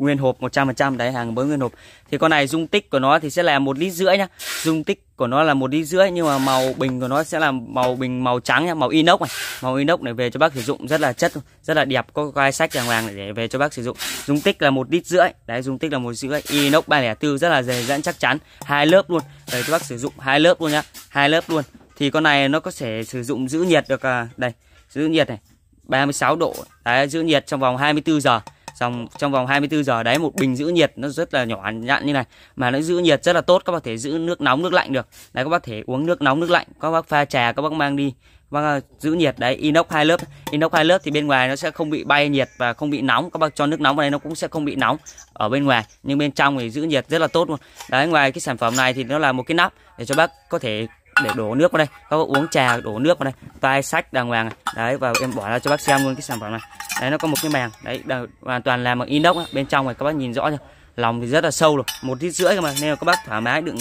nguyên hộp 100% đấy hàng mới nguyên hộp thì con này dung tích của nó thì sẽ là một lít rưỡi nhá dung tích của nó là một lít rưỡi nhưng mà màu bình của nó sẽ là màu bình màu trắng nhá màu inox này màu inox này về cho bác sử dụng rất là chất rất là đẹp có cái sách đàng hoàng để về cho bác sử dụng dung tích là một lít rưỡi đấy dung tích là một rưỡi inox 304 rất là dày dặn chắc chắn hai lớp luôn để cho bác sử dụng hai lớp luôn nhá hai lớp luôn thì con này nó có thể sử dụng giữ nhiệt được à, đây giữ nhiệt này 36 độ đấy, giữ nhiệt trong vòng 24 giờ trong trong vòng 24 giờ đấy một bình giữ nhiệt nó rất là nhỏ nhặn như này mà nó giữ nhiệt rất là tốt các bác thể giữ nước nóng nước lạnh được đấy các bác thể uống nước nóng nước lạnh các bác pha trà các bác mang đi các bác ờ, giữ nhiệt đấy inox hai lớp inox hai lớp thì bên ngoài nó sẽ không bị bay nhiệt và không bị nóng các bác cho nước nóng vào đây nó cũng sẽ không bị nóng ở bên ngoài nhưng bên trong thì giữ nhiệt rất là tốt luôn đấy ngoài cái sản phẩm này thì nó là một cái nắp để cho bác có thể để đổ nước vào đây các bác uống trà đổ nước vào đây tay sách đàng hoàng này. đấy và em bỏ ra cho bác xem luôn cái sản phẩm này đấy nó có một cái màng đấy đều, hoàn toàn làm bằng inox bên trong này các bác nhìn rõ chưa lòng thì rất là sâu rồi một lít rưỡi mà nên là các bác thoải mái đựng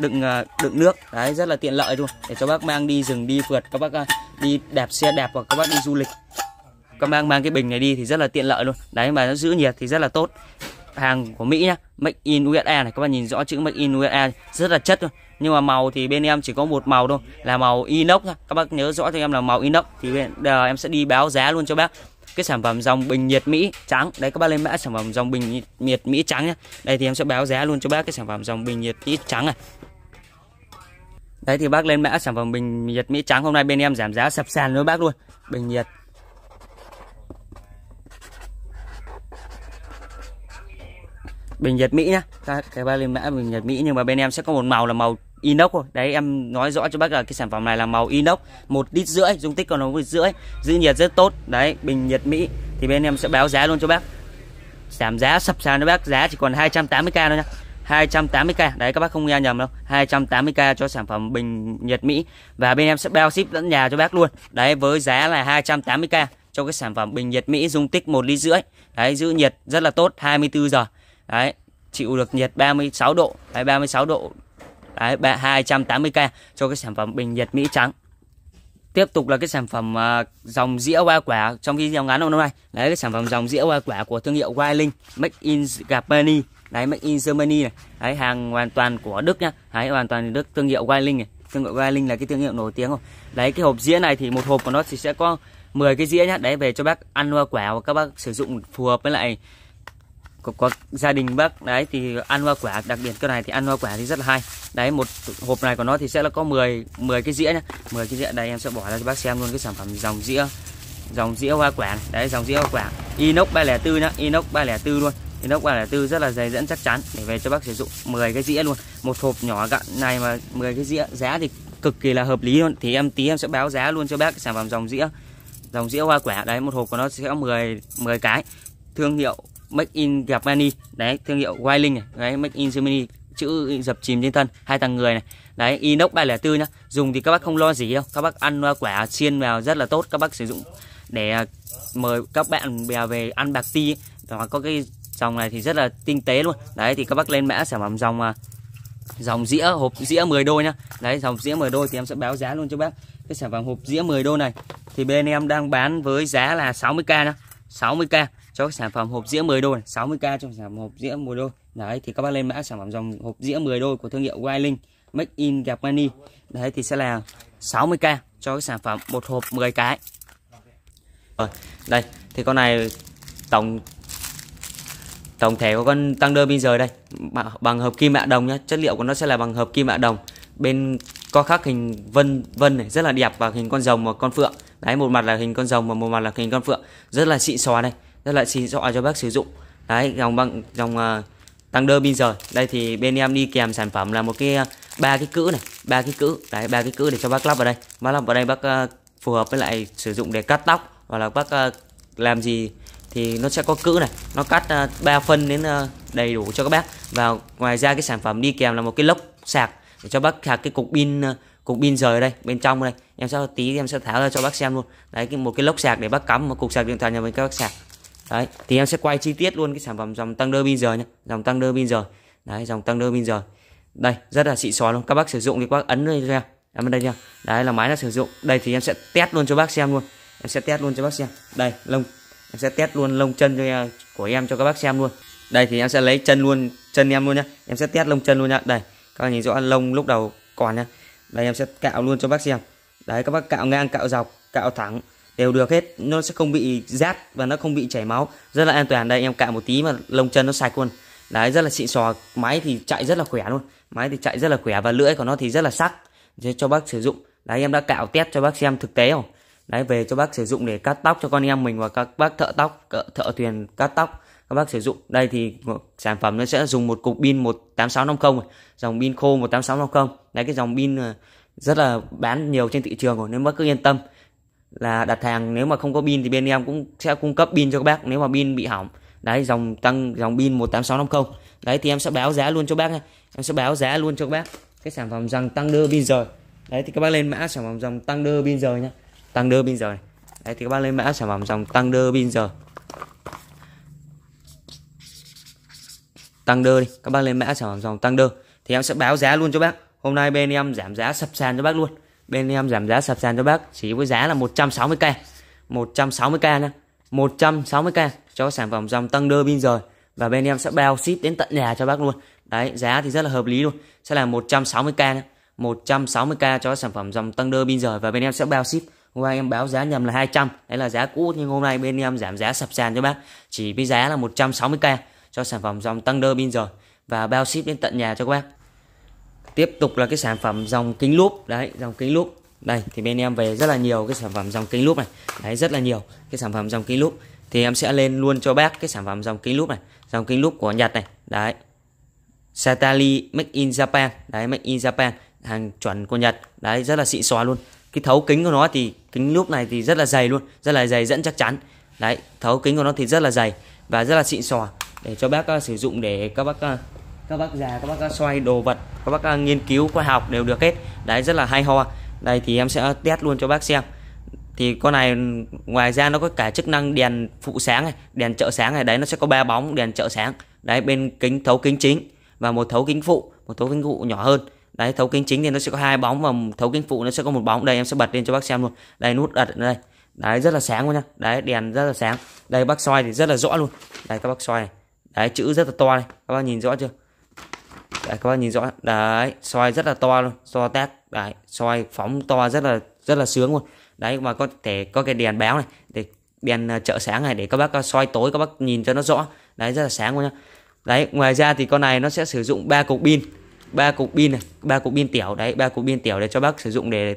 đựng ờ, đựng nước đấy rất là tiện lợi luôn để cho bác mang đi rừng đi phượt các bác ờ, đi đạp xe đạp hoặc các bác đi du lịch các bác mang cái bình này đi thì rất là tiện lợi luôn đấy mà nó giữ nhiệt thì rất là tốt hàng của Mỹ nhá Made in USA này các bạn nhìn rõ chữ Made in USA rất là chất thôi nhưng mà màu thì bên em chỉ có một màu thôi là màu inox thôi các bác nhớ rõ cho em là màu inox thì giờ à, em sẽ đi báo giá luôn cho bác cái sản phẩm dòng bình nhiệt Mỹ trắng đấy các bác lên mã sản phẩm dòng bình nhiệt Mỹ trắng nhé đây thì em sẽ báo giá luôn cho bác cái sản phẩm dòng bình nhiệt Mỹ trắng này đấy thì bác lên mã sản phẩm bình nhiệt Mỹ trắng hôm nay bên em giảm giá sập sàn luôn bác luôn bình nhiệt bình Nhật Mỹ nhá cái ba lên mã bình Nhật Mỹ nhưng mà bên em sẽ có một màu là màu inox thôi đấy em nói rõ cho bác là cái sản phẩm này là màu inox một lít rưỡi dung tích còn nó một rưỡi giữ nhiệt rất tốt đấy bình Nhật Mỹ thì bên em sẽ báo giá luôn cho bác giảm giá sập sàn cho bác giá chỉ còn 280k thôi nhá 280k đấy các bác không nghe nhầm đâu 280k cho sản phẩm bình Nhật Mỹ và bên em sẽ bao ship lẫn nhà cho bác luôn đấy với giá là 280k cho cái sản phẩm bình nhiệt Mỹ dung tích một lít rưỡi đấy giữ nhiệt rất là tốt 24 giờ đấy chịu được nhiệt 36 độ đấy 36 độ đấy 280k cho cái sản phẩm bình nhiệt Mỹ trắng tiếp tục là cái sản phẩm uh, dòng dĩa hoa quả trong video ngắn hôm nay đấy cái sản phẩm dòng dĩa hoa quả của thương hiệu Wildling Make in Japan đấy Make in Germany này đấy hàng hoàn toàn của Đức nhá đấy hoàn toàn Đức thương hiệu Wildling này thương hiệu Wildling là cái thương hiệu nổi tiếng rồi đấy cái hộp dĩa này thì một hộp của nó thì sẽ có 10 cái dĩa nhá đấy về cho bác ăn hoa quả và các bác sử dụng phù hợp với lại của, của gia đình bác đấy thì ăn hoa quả đặc biệt cái này thì ăn hoa quả thì rất là hay đấy một hộp này của nó thì sẽ là có 10 10 cái dĩa nhá 10 cái dĩa đây em sẽ bỏ ra cho bác xem luôn cái sản phẩm dòng dĩa dòng dĩa hoa quả này. đấy dòng dĩa hoa quả inox 304 nhá inox 304 luôn inox 304 rất là dày dẫn chắc chắn để về cho bác sử dụng 10 cái dĩa luôn một hộp nhỏ gặn này mà 10 cái dĩa giá thì cực kỳ là hợp lý luôn thì em tí em sẽ báo giá luôn cho bác sản phẩm dòng dĩa dòng dĩa hoa quả đấy một hộp của nó sẽ có 10 10 cái thương hiệu Make in Germany đấy thương hiệu Wailing này đấy Make in Germany chữ dập chìm trên thân hai thằng người này đấy inox 304 nhá dùng thì các bác không lo gì đâu các bác ăn quả xiên vào rất là tốt các bác sử dụng để à, mời các bạn bè về ăn bạc ti và có cái dòng này thì rất là tinh tế luôn đấy thì các bác lên mã sản phẩm dòng à, dòng dĩa hộp dĩa 10 đôi nhá đấy dòng dĩa 10 đôi thì em sẽ báo giá luôn cho bác cái sản phẩm hộp dĩa 10 đôi này thì bên em đang bán với giá là 60k nhá 60k cho sản phẩm hộp dĩa 10 đôi 60k trong sản phẩm hộp dĩa 10 đôi đấy thì các bác lên mã sản phẩm dòng hộp dĩa 10 đôi của thương hiệu Wiley Make in Germany. đấy thì sẽ là 60k cho cái sản phẩm một hộp 10 cái rồi đây thì con này tổng tổng thể của con tăng đơn bây giờ đây bằng hợp kim mạ đồng nhé chất liệu của nó sẽ là bằng hợp kim mạ đồng bên có khắc hình vân vân này rất là đẹp và hình con rồng và con phượng đấy một mặt là hình con rồng và một mặt là hình con phượng rất là xịn xò đây rất là xin rõ cho bác sử dụng đấy dòng băng dòng uh, tăng đơ pin rời đây thì bên em đi kèm sản phẩm là một cái à, ba cái cữ này ba cái cữ đấy ba cái cữ để cho bác lắp vào đây bác lắp vào đây bác uh, phù hợp với lại sử dụng để cắt tóc hoặc là bác uh, làm gì thì nó sẽ có cữ này nó cắt uh, 3 phân đến uh, đầy đủ cho các bác và ngoài ra cái sản phẩm đi kèm là một cái lốc sạc để cho bác sạc cái cục pin uh, cục pin rời đây bên trong đây em sẽ tí em sẽ tháo ra cho bác xem luôn đấy cái một cái lốc sạc để bác cắm một cục sạc điện thoại nhà mình các bác sạc đấy thì em sẽ quay chi tiết luôn cái sản phẩm dòng tăng đơ pin giờ nhé dòng tăng đơ pin giờ đấy dòng tăng đơ pin giờ đây rất là xịn xò luôn các bác sử dụng thì các bác ấn đây cho em em bên đây nha đấy là máy đã sử dụng đây thì em sẽ test luôn cho bác xem luôn em sẽ test luôn cho bác xem đây lông em sẽ test luôn lông chân cho em, à, của em cho các bác xem luôn đây thì em sẽ lấy chân luôn chân em luôn nhá em sẽ test lông chân luôn nhá đây các bác nhìn rõ lông lúc đầu còn nhá đây em sẽ cạo luôn cho bác xem đấy các bác cạo ngang cạo dọc cạo thẳng đều được hết nó sẽ không bị rát và nó không bị chảy máu rất là an toàn đây em cạo một tí mà lông chân nó sạch luôn đấy rất là xịn sò máy thì chạy rất là khỏe luôn máy thì chạy rất là khỏe và lưỡi của nó thì rất là sắc để cho bác sử dụng đấy em đã cạo test cho bác xem thực tế không đấy về cho bác sử dụng để cắt tóc cho con em mình và các bác thợ tóc thợ thuyền cắt tóc các bác sử dụng đây thì sản phẩm nó sẽ dùng một cục pin 18650 dòng pin khô 18650 đấy cái dòng pin ờ, rất là bán nhiều trên thị trường rồi nên bác cứ yên tâm là đặt hàng nếu mà không có pin thì bên em cũng sẽ cung cấp pin cho các bác nếu mà pin bị hỏng đấy dòng tăng dòng pin 18650 đấy thì em sẽ báo giá luôn cho bác này em sẽ báo giá luôn cho các bác cái sản phẩm dòng tăng đơ pin rồi đấy thì các bác lên mã sản phẩm dòng tăng đơ pin rồi nhá tăng đơ pin rồi đấy thì các bác lên mã sản phẩm dòng tăng đơ pin rồi tăng đơ đi các bác lên mã sản phẩm dòng tăng đơ thì em sẽ báo giá luôn cho bác hôm nay bên em giảm giá sập sàn cho bác luôn bên em giảm giá sập sàn cho bác chỉ với giá là 160k 160k nha 160k cho sản phẩm dòng tăng đơ pin rồi và bên em sẽ bao ship đến tận nhà cho bác luôn đấy giá thì rất là hợp lý luôn sẽ là 160k nhé. 160k cho sản phẩm dòng tăng đơ pin rồi và bên em sẽ bao ship hôm qua em báo giá nhầm là 200 đấy là giá cũ nhưng hôm nay bên em giảm giá sập sàn cho bác chỉ với giá là 160k cho sản phẩm dòng tăng đơ pin rồi và bao ship đến tận nhà cho các bác tiếp tục là cái sản phẩm dòng kính lúp đấy dòng kính lúp đây thì bên em về rất là nhiều cái sản phẩm dòng kính lúp này đấy rất là nhiều cái sản phẩm dòng kính lúp thì em sẽ lên luôn cho bác cái sản phẩm dòng kính lúp này dòng kính lúp của nhật này đấy satali make in japan đấy make in japan hàng chuẩn của nhật đấy rất là xịn xò luôn cái thấu kính của nó thì kính lúp này thì rất là dày luôn rất là dày dẫn chắc chắn đấy thấu kính của nó thì rất là dày và rất là xịn xò để cho bác uh, sử dụng để các bác uh, các bác già các bác xoay đồ vật các bác nghiên cứu khoa học đều được hết đấy rất là hay ho đây thì em sẽ test luôn cho bác xem thì con này ngoài ra nó có cả chức năng đèn phụ sáng này đèn trợ sáng này đấy nó sẽ có ba bóng đèn trợ sáng đấy bên kính thấu kính chính và một thấu kính phụ một thấu kính phụ nhỏ hơn đấy thấu kính chính thì nó sẽ có hai bóng và thấu kính phụ nó sẽ có một bóng đây em sẽ bật lên cho bác xem luôn đây nút đặt đây đấy rất là sáng luôn nha đấy đèn rất là sáng đây bác soi thì rất là rõ luôn đây các bác soi này đấy chữ rất là to này các bác nhìn rõ chưa đấy, các bạn nhìn rõ đấy soi rất là to luôn so test đấy soi phóng to rất là rất là sướng luôn đấy mà có thể có cái đèn báo này để đèn trợ ờ, sáng này để các bác ờ, soi tối các bác nhìn cho nó rõ đấy rất là sáng luôn nhá đấy ngoài ra thì con này nó sẽ sử dụng ba cục pin ba cục pin này ba cục pin tiểu đấy ba cục pin tiểu để cho bác sử dụng để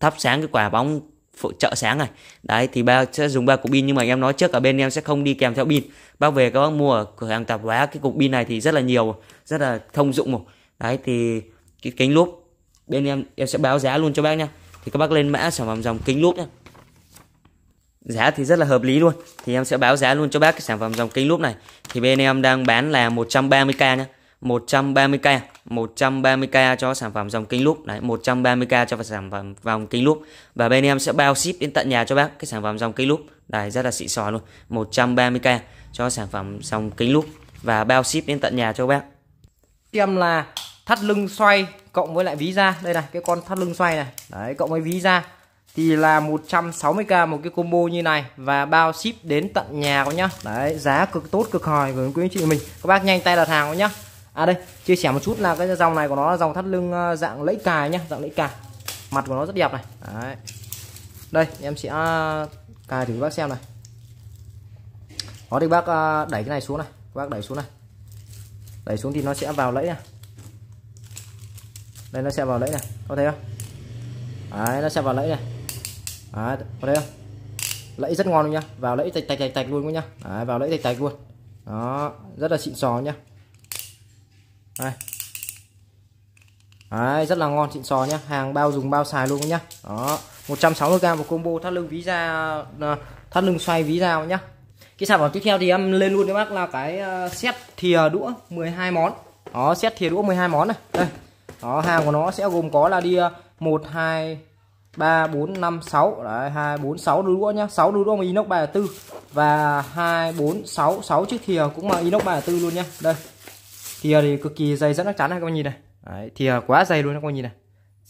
thắp sáng cái quả bóng phụ trợ sáng này đấy thì ba sẽ dùng ba cục pin nhưng mà em nói trước ở bên em sẽ không đi kèm theo pin bác về các bác mua ở cửa hàng tạp hóa cái cục pin này thì rất là nhiều rất là thông dụng một đấy thì cái kính lúp bên em em sẽ báo giá luôn cho bác nhá. thì các bác lên mã sản phẩm dòng kính lúp nha giá thì rất là hợp lý luôn thì em sẽ báo giá luôn cho bác cái sản phẩm dòng kính lúp này thì bên em đang bán là 130k nhá. 130k 130k cho sản phẩm dòng kính lúp đấy 130k cho sản phẩm vòng kính lúp và bên em sẽ bao ship đến tận nhà cho bác cái sản phẩm dòng kính lúp đấy rất là xịn sò luôn 130k cho sản phẩm dòng kính lúp và bao ship đến tận nhà cho bác em là thắt lưng xoay cộng với lại ví da đây này cái con thắt lưng xoay này đấy cộng với ví da thì là 160k một cái combo như này và bao ship đến tận nhà có nhá đấy giá cực tốt cực hời của quý anh chị mình các bác nhanh tay đặt hàng có nhá à đây chia sẻ một chút là cái dòng này của nó là dòng thắt lưng ờ, dạng lẫy cài nhá dạng lẫy cài mặt của nó rất đẹp này Đấy. đây em sẽ ờ, cài thử bác xem này đó thì bác ờ, đẩy cái này xuống này bác đẩy xuống này đẩy xuống thì nó sẽ vào lẫy này đây nó sẽ vào lẫy này có thấy không Đấy, nó sẽ vào lẫy này Đấy, có thấy không lẫy rất ngon luôn nhá vào lẫy tạch tạch tạch, tạch luôn nhá Đấy, vào lẫy tạch tạch luôn đó rất là xịn sò nhá đây Đấy, rất là ngon xịn sò nhá hàng bao dùng bao xài luôn nhá đó 160k một combo thắt lưng ví da à, thắt lưng xoay ví dao nhá cái sản phẩm tiếp theo thì em lên luôn cho bác là cái à, set thìa đũa 12 món đó set thìa đũa 12 món này đây đó hàng của nó sẽ gồm có là đi à, một hai ba bốn năm sáu đấy hai bốn sáu đũa nhá sáu đũa mà inox ba tư và hai bốn sáu sáu chiếc thìa cũng mà inox ba tư luôn nhá đây thìa thì cực kỳ dày rất chắc chắn này các bạn nhìn này Đấy, thìa quá dày luôn các bạn nhìn này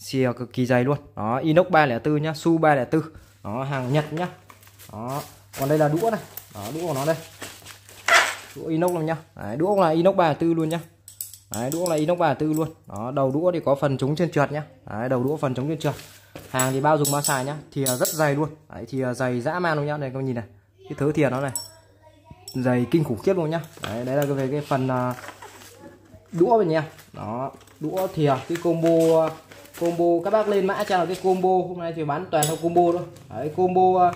thìa cực kỳ dày luôn đó inox 304 nhá su 304 đó hàng nhật nhá đó còn đây là đũa này đó đũa của nó đây đũa inox luôn nhá Đấy, đũa là inox 304 luôn nhá Đấy, đũa là inox 34 luôn đó đầu đũa thì có phần chống trên trượt nhá Đấy, đầu đũa phần chống trên trượt hàng thì bao dùng bao xài nhá thìa rất dày luôn Đấy, thìa dày dã man luôn nhá này các bạn nhìn này cái thứ thìa nó này dày kinh khủng khiếp luôn nhá đấy, đấy là về cái phần uh, đũa bên nha đó đũa thìa cái combo combo các bác lên mã cho là cái combo hôm nay thì bán toàn theo combo thôi đấy, combo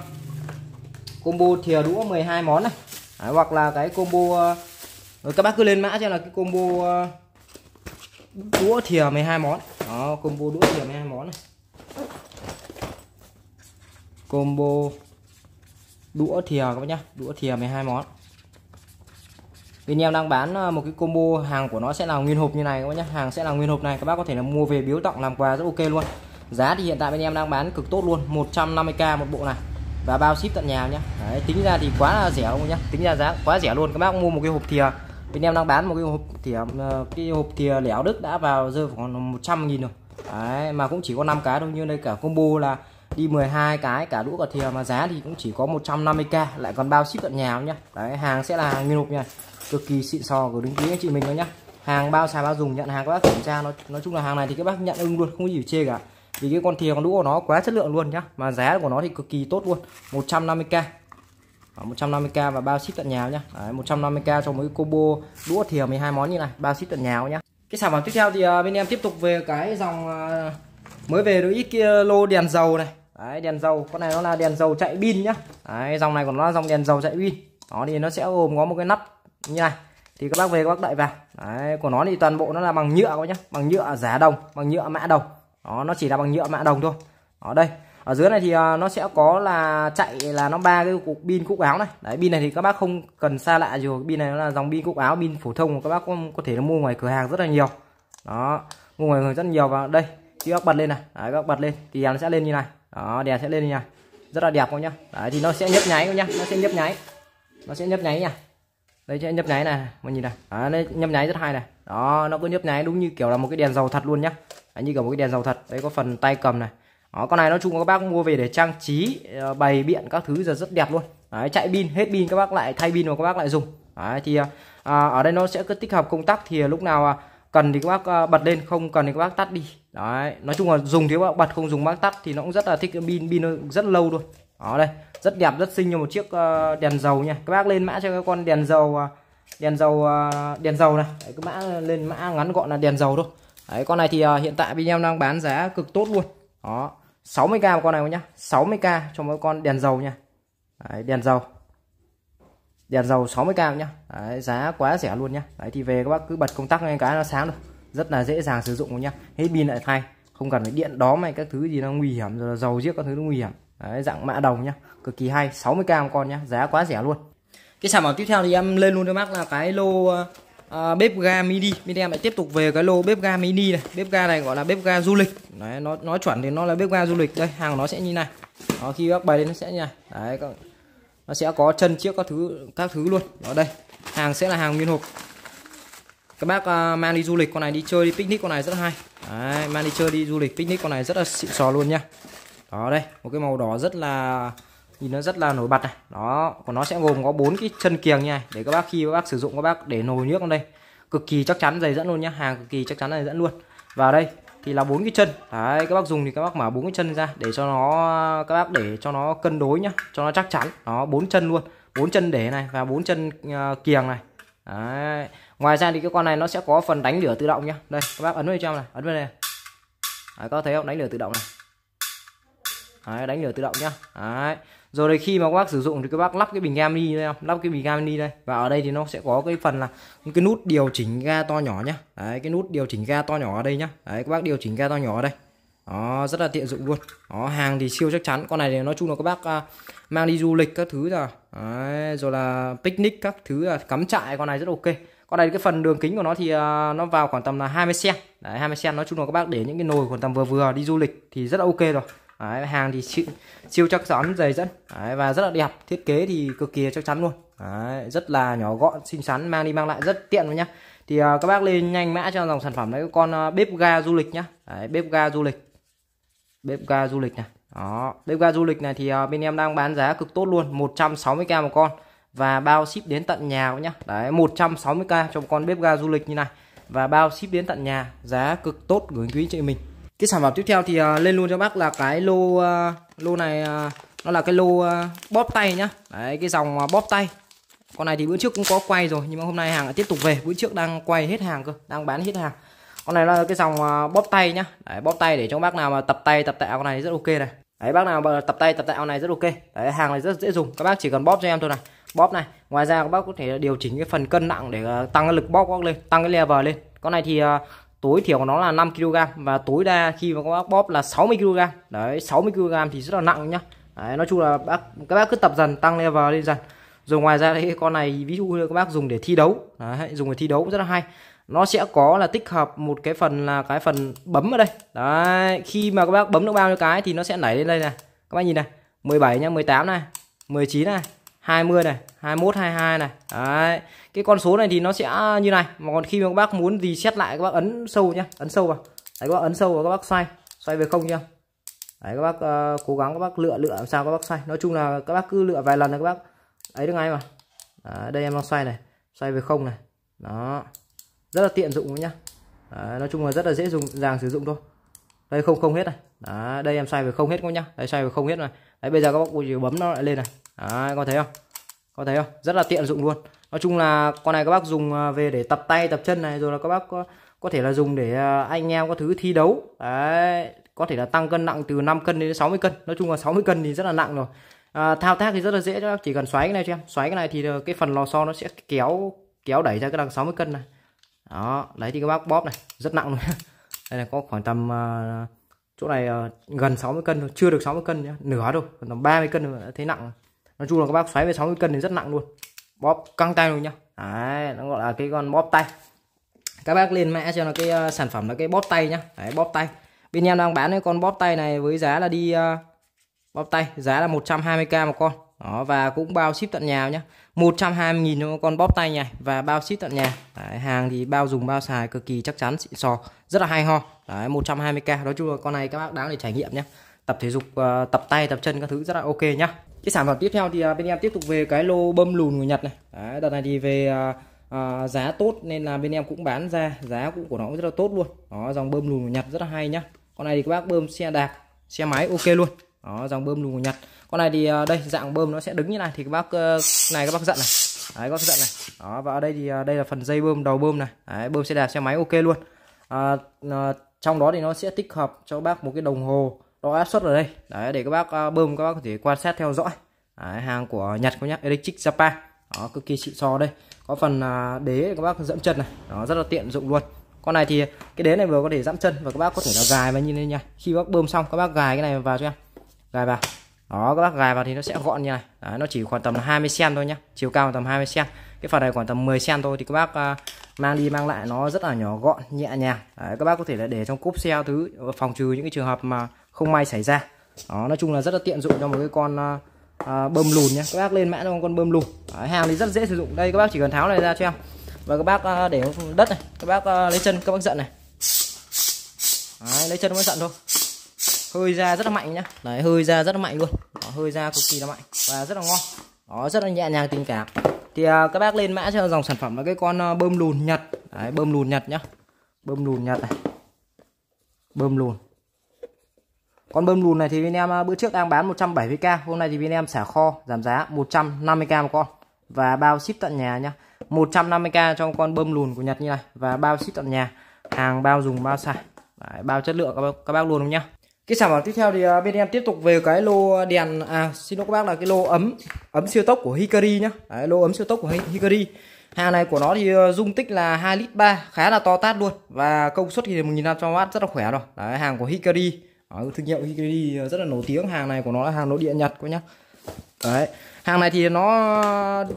combo thìa đũa 12 món này đấy, hoặc là cái combo rồi ờ, các bác cứ lên mã cho là cái combo ờ, đũa thìa 12 món đó combo đũa thìa 12 món này combo đũa thìa các bác nhá đũa thìa 12 món bên em đang bán ờ, một cái combo hàng của nó sẽ là nguyên hộp như này các bác nhé hàng sẽ là nguyên hộp này các bác có thể là mua về biếu tặng làm quà rất ok luôn giá thì hiện tại bên em đang bán cực tốt luôn 150k một bộ này và bao ship tận nhà nhé Đấy, tính ra thì quá là rẻ luôn nhá tính ra giá quá rẻ luôn các bác mua một cái hộp thìa bên em đang bán một cái hộp thìa ờ, cái hộp thìa lẻo đức đã vào rơi khoảng 100 nghìn rồi Đấy, mà cũng chỉ có 5 cái thôi như đây cả combo là đi 12 cái cả đũa cả thìa mà giá thì cũng chỉ có 150k lại còn bao ship tận nhà nhá Đấy hàng sẽ là hàng nguyên hộp nha cực kỳ xịn sò của đứng quý anh chị mình đó nhá hàng bao xài bao dùng nhận hàng các bác kiểm tra nó nói chung là hàng này thì các bác nhận ưng luôn không có gì chê cả vì cái con thìa con đũa của nó quá chất lượng luôn nhá mà giá của nó thì cực kỳ tốt luôn 150k 150k và bao ship tận nhà nhá Đấy, 150k cho mỗi combo đũa thìa 12 món như này bao ship tận nhà nhá cái sản phẩm tiếp theo thì à, bên em tiếp tục về cái dòng à, mới về đôi ít kia lô đèn dầu này Đấy, đèn dầu con này nó là đèn dầu chạy pin nhá Đấy, dòng này còn nó là dòng đèn dầu chạy pin đó thì nó sẽ gồm có một cái nắp như này thì các bác về các bác đậy vào đấy, của nó thì toàn bộ nó là bằng nhựa các nhá bằng nhựa giả đồng bằng nhựa mã đồng đó nó chỉ là bằng nhựa mã đồng thôi ở đây ở dưới này thì ờ, nó sẽ có là chạy là nó ba cái cục pin cục áo này đấy pin này thì các bác không cần xa lạ rồi pin này nó là dòng pin cục áo pin phổ thông các bác cũng có thể mua ngoài cửa hàng rất là nhiều đó mua ngoài cửa hàng rất nhiều vào đây khi các bật lên này đấy, các bật lên thì đèn nó sẽ lên như này đó đèn sẽ lên như này rất là đẹp không nhá đấy thì nó sẽ nhấp nháy không nhá nó sẽ nhấp nháy nó sẽ nhấp nháy nha đây sẽ nhấp nháy này mọi nhìn này à, đây nhấp nháy rất hay này đó nó cứ nhấp nháy đúng như kiểu là một cái đèn dầu thật luôn nhá à, như kiểu một cái đèn dầu thật đây có phần tay cầm này đó con này nói chung các bác mua về để trang trí ờ, bày biện các thứ giờ rất đẹp luôn đấy, chạy pin hết pin các bác lại thay pin và các bác lại dùng đấy, thì ờ, à, ở đây nó sẽ cứ tích hợp công tắc thì lúc nào à, cần thì các bác ờ, bật lên không cần thì các bác tắt đi đấy nói chung là dùng thì các bác bật không dùng bác tắt thì nó cũng rất là thích pin pin rất lâu luôn đó đây rất đẹp rất xinh như một chiếc ờ, đèn dầu nha các bác lên mã cho cái con đèn dầu ờ, đèn dầu ờ, đèn dầu này đấy, cái mã lên mã ngắn gọn là đèn dầu thôi đấy con này thì hiện tại bên em đang bán giá cực tốt luôn đó 60k một con này nhá 60k cho mỗi con đèn dầu nha đấy, đèn dầu đèn dầu 60k nhá đấy, giá quá rẻ luôn nhá đấy thì về các bác cứ bật công tắc lên cái nó sáng được rất là dễ dàng sử dụng nhá hết pin lại thay không cần phải điện đó mày các thứ gì nó nguy hiểm rồi dầu giết các thứ nó nguy hiểm Đấy, dạng mạ đồng nhá cực kỳ hay 60k một con nhá giá quá rẻ luôn cái sản phẩm tiếp theo thì em lên luôn cho bác là cái lô à, bếp ga mini bên em lại tiếp tục về cái lô bếp ga mini này bếp ga này gọi là bếp ga du lịch đấy nó nói chuẩn thì nó là bếp ga du lịch đây hàng nó sẽ như này nó khi bác bày lên nó sẽ như này đấy nó sẽ có chân chiếc các thứ các thứ luôn ở đây hàng sẽ là hàng nguyên hộp các bác à, mang đi du lịch con này đi chơi đi picnic con này rất hay đấy, mang đi chơi đi du lịch picnic con này rất là xịn sò luôn nha đó đây một cái màu đỏ rất là nhìn nó rất là nổi bật này đó còn nó sẽ gồm có bốn cái chân kiềng như này để các bác khi các bác sử dụng các bác để nồi nước ở đây cực kỳ chắc chắn dày dẫn luôn nhá hàng cực kỳ chắc chắn dày dẫn luôn và đây thì là bốn cái chân đấy các bác dùng thì các bác mở bốn cái chân ra để cho nó các bác để cho nó cân đối nhá cho nó chắc chắn nó bốn chân luôn bốn chân để này và bốn chân uh, kiềng này đấy. ngoài ra thì cái con này nó sẽ có phần đánh lửa tự động nhá đây các bác ấn vào cho em này ấn vào đây đấy, các thấy không đánh lửa tự động này đấy, đánh lửa tự động nhá đấy. rồi đây khi mà các bác sử dụng thì các bác lắp cái bình ga mini đây không? lắp cái bình ga mini đây và ở đây thì nó sẽ có cái phần là cái nút điều chỉnh ga to nhỏ nhá đấy, cái nút điều chỉnh ga to nhỏ ở đây nhá đấy, các bác điều chỉnh ga to nhỏ ở đây đó rất là tiện dụng luôn đó hàng thì siêu chắc chắn con này thì nói chung là các bác à, mang đi du lịch các thứ là đấy, rồi là picnic các thứ là cắm trại con này rất ok con này cái phần đường kính của nó thì uh, nó vào khoảng tầm là 20 cm đấy 20 cm nói chung là các bác để những cái nồi khoảng tầm vừa vừa đi du lịch thì rất là ok rồi Đấy, hàng thì siêu, siêu chắc chắn dày dẫn Đấy, và rất là đẹp thiết kế thì cực kỳ chắc chắn luôn Đấy, rất là nhỏ gọn xinh xắn mang đi mang lại rất tiện luôn nhá thì uh, các bác lên nhanh mã cho dòng sản phẩm đấy con uh, bếp ga du lịch nhá đấy, bếp ga du lịch bếp ga du lịch này đó bếp ga du lịch này thì uh, bên em đang bán giá cực tốt luôn 160k một con và bao ship đến tận nhà nhá đấy 160k cho một con bếp ga du lịch như này và bao ship đến tận nhà giá cực tốt gửi quý chị mình cái sản phẩm tiếp theo thì uh, lên luôn cho bác là cái lô uh, lô này uh, nó là cái lô uh, bóp tay nhá đấy cái dòng uh, bóp tay con này thì bữa trước cũng có quay rồi nhưng mà hôm nay hàng lại tiếp tục về bữa trước đang quay hết hàng cơ đang bán hết hàng con này là cái dòng uh, bóp tay nhá đấy, bóp tay để cho bác nào mà tập tay tập tạo con này rất ok này đấy bác nào mà tập tay tập tạo này rất ok đấy hàng này rất dễ dùng các bác chỉ cần bóp cho em thôi này bóp này ngoài ra các bác có thể điều chỉnh cái phần cân nặng để uh, tăng cái lực bóp bóp lên tăng cái level lên con này thì uh, tối thiểu của nó là 5 kg và tối đa khi mà có bác bóp là 60 kg đấy 60 kg thì rất là nặng nhá đấy, nói chung là bác các bác cứ tập dần tăng level lên dần rồi ngoài ra thì con này ví dụ như các bác dùng để thi đấu đấy, dùng để thi đấu cũng rất là hay nó sẽ có là tích hợp một cái phần là cái phần bấm ở đây đấy khi mà các bác bấm được bao nhiêu cái thì nó sẽ nảy lên đây này các bác nhìn này 17 nhá 18 này 19 này 20 này 21 22 này đấy cái con số này thì nó sẽ như này mà còn khi mà các bác muốn gì xét lại các bác ấn sâu nhá ấn sâu vào đấy các bác ấn sâu vào các bác xoay xoay về không nhá đấy các bác uh, cố gắng các bác lựa lựa làm sao các bác xoay nói chung là các bác cứ lựa vài lần là các bác ấy được ngay mà đấy, đây em đang xoay này xoay về không này đó rất là tiện dụng nhá đấy, nói chung là rất là dễ dùng dàng sử dụng thôi đây không không hết này đó, đây em xoay về không hết các nhá đây xoay về không hết này đấy bây giờ các bác chỉ bấm nó lại lên này Đấy, có thấy không? Có thấy không? Rất là tiện dụng luôn. Nói chung là con này các bác dùng à, về để tập tay, tập chân này rồi là các bác có, có thể là dùng để à, anh em có thứ thi đấu. Đấy, có thể là tăng cân nặng từ 5 cân đến 60 cân. Nói chung là 60 cân thì rất là nặng rồi. À, thao tác thì rất là dễ cho chỉ cần xoáy cái này cho em. Xoáy cái này thì à, cái phần lò xo nó sẽ kéo kéo đẩy ra cái đằng 60 cân này. Đó, đấy thì các bác bóp này, rất nặng luôn. đây là có khoảng tầm uh, chỗ này uh, gần 60 cân thôi, chưa được 60 cân nhá, nửa thôi, còn tầm 30 cân rồi thấy nặng. Rồi nói chung là các bác xoáy về 60 cân thì rất nặng luôn bóp căng tay luôn nhá đấy nó gọi là cái con bóp tay các bác lên mẹ cho nó cái uh, sản phẩm là cái bóp tay nhá đấy bóp tay bên em đang bán cái con bóp tay này với giá là đi uh, bóp tay giá là 120k một con đó và cũng bao ship tận nhà nhá 120.000 cho con bóp tay này và bao ship tận nhà đấy, hàng thì bao dùng bao xài cực kỳ chắc chắn xịn sò rất là hay ho đấy 120k nói chung là con này các bác đáng để trải nghiệm nhá tập thể dục uh, tập tay tập chân các thứ rất là ok nhá cái sản phẩm tiếp theo thì à, bên em tiếp tục về cái lô bơm lùn của Nhật này Đấy, đợt này thì về à, à, giá tốt nên là bên em cũng bán ra giá cũng của nó cũng rất là tốt luôn đó dòng bơm lùn của Nhật rất là hay nhá con này thì các bác bơm xe đạp xe máy ok luôn đó dòng bơm lùn của Nhật con này thì à, đây dạng bơm nó sẽ đứng như này thì các bác này các bác dặn này đấy các bác dặn này đó và ở đây thì đây là phần dây bơm đầu bơm này đấy, bơm xe đạp xe máy ok luôn à, à, trong đó thì nó sẽ tích hợp cho bác một cái đồng hồ có áp suất ở đây đấy để các bác à, bơm các bác có thể quan sát theo dõi đấy, hàng của Nhật các nhắc Electric Japan đó cực kỳ xịn so đây có phần à, đế các bác dẫm chân này nó rất là tiện dụng luôn con này thì cái đế này vừa có thể dẫm chân và các bác có thể là dài và như thế nha khi bác bơm xong các bác gài cái này vào cho em gài vào đó các bác gài vào thì nó sẽ gọn như này đấy, nó chỉ khoảng tầm 20 cm thôi nhá chiều cao tầm 20 cm cái phần này khoảng tầm 10 cm thôi thì các bác à, mang đi mang lại nó rất là nhỏ gọn nhẹ nhàng đấy, các bác có thể là để trong cúp xe thứ phòng trừ những cái trường hợp mà không may xảy ra đó nói chung là rất là tiện dụng cho một cái con à, à bơm lùn nhé các bác lên mã cho con bơm lùn Đấy, hàng thì rất dễ sử dụng đây các bác chỉ cần tháo này ra cho em và các bác à, để đất này các bác à, lấy chân các bác giận này Đấy, lấy chân các bác giận thôi hơi ra rất là mạnh nhá đấy hơi ra rất là mạnh luôn đó, hơi ra cực kỳ là mạnh và rất là ngon đó rất là nhẹ nhàng tình cảm thì à, các bác lên mã cho dòng sản phẩm là cái con à, bơm lùn nhật đấy, bơm lùn nhật nhá bơm lùn nhật này bơm lùn con bơm lùn này thì bên em à, bữa trước đang bán 170k, hôm nay thì bên em xả kho giảm giá 150k một con và bao ship tận nhà nhá. 150k cho con bơm lùn của Nhật như này và bao ship tận nhà, hàng bao dùng bao xài, Đấy, bao chất lượng các bác, các bác luôn không nhá. Cái sản phẩm tiếp theo thì à, bên em tiếp tục về cái lô đèn à xin lỗi các bác là cái lô ấm ấm siêu tốc của Hikari nhá. Đấy, lô ấm siêu tốc của Hikari. Hàng này của nó thì à, dung tích là 2 lít 3 khá là to tát luôn và công suất thì 1500W rất là khỏe rồi. Đấy, hàng của Hikari đó, ờ, thương hiệu Hikari ờ, rất là nổi tiếng hàng này của nó là hàng nội địa Nhật cô nhá đấy hàng này thì nó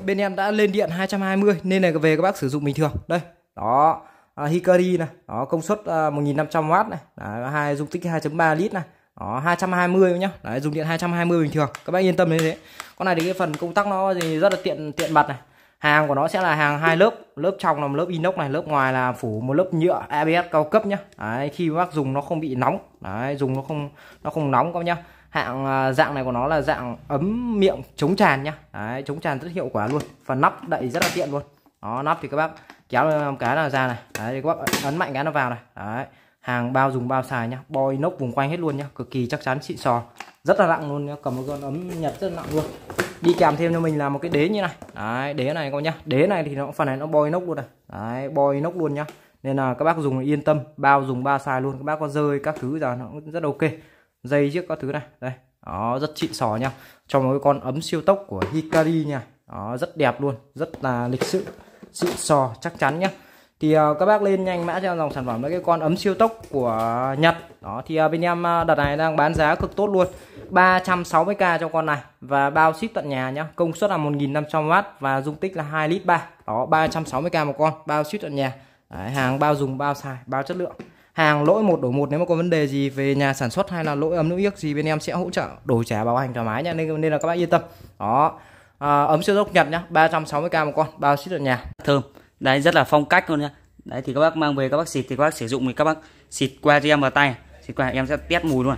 bên em đã lên điện 220 nên là về các bác sử dụng bình thường đây đó à, Hikari này đó công suất à, 1.500W này đấy, hai dung tích 2.3 lít này đó 220 nhá đấy dùng điện 220 bình thường các bác yên tâm đến thế con này thì cái phần công tắc nó thì rất là tiện tiện mặt này hàng của nó sẽ là hàng hai lớp lớp trong là một lớp inox này lớp ngoài là phủ một lớp nhựa ABS cao cấp nhá đấy, khi bác dùng nó không bị nóng đấy, dùng nó không nó không nóng các nhá hạng à, dạng này của nó là dạng ấm miệng chống tràn nhá đấy, chống tràn rất hiệu quả luôn phần nắp đậy rất là tiện luôn đó nắp thì các bác kéo cái là ra này đấy các bác ấn mạnh cái nó vào này đấy hàng bao dùng bao xài nhá bo inox vùng quanh hết luôn nhá cực kỳ chắc chắn xịn sò rất là nặng luôn nhá cầm một con ấm nhật rất là nặng luôn đi kèm thêm cho mình là một cái đế như này đấy đế này con nhá đế này thì nó phần này nó bôi nốc luôn này đấy bôi nóc luôn nhá nên là các bác dùng yên tâm bao dùng ba xài luôn các bác có rơi các thứ giờ nó cũng rất ok dây chiếc các thứ này đây đó rất chị sò nha cho một cái con ấm siêu tốc của Hikari nha đó rất đẹp luôn rất là lịch sự sự sò chắc chắn nhá thì uh, các bác lên nhanh mã cho dòng sản phẩm là cái con ấm siêu tốc của Nhật đó thì uh, bên em ờ, đợt này đang bán giá cực tốt luôn 360k cho con này và bao ship tận nhà nhá công suất là 1500W và dung tích là 2 lít 3 đó 360k một con bao ship tận nhà Đấy, hàng bao dùng bao xài bao chất lượng hàng lỗi một đổi một nếu mà có vấn đề gì về nhà sản xuất hay là lỗi ấm nước yếc gì bên em sẽ hỗ trợ đổi trả bảo hành thoải mái nha nên nên là các bác yên tâm đó à, ấm siêu tốc nhật nhá 360k một con bao ship tận nhà thơm đấy rất là phong cách luôn nha đấy thì các bác mang về các bác xịt thì các bác sử dụng thì các bác xịt qua cho em vào tay xịt qua em sẽ test mùi luôn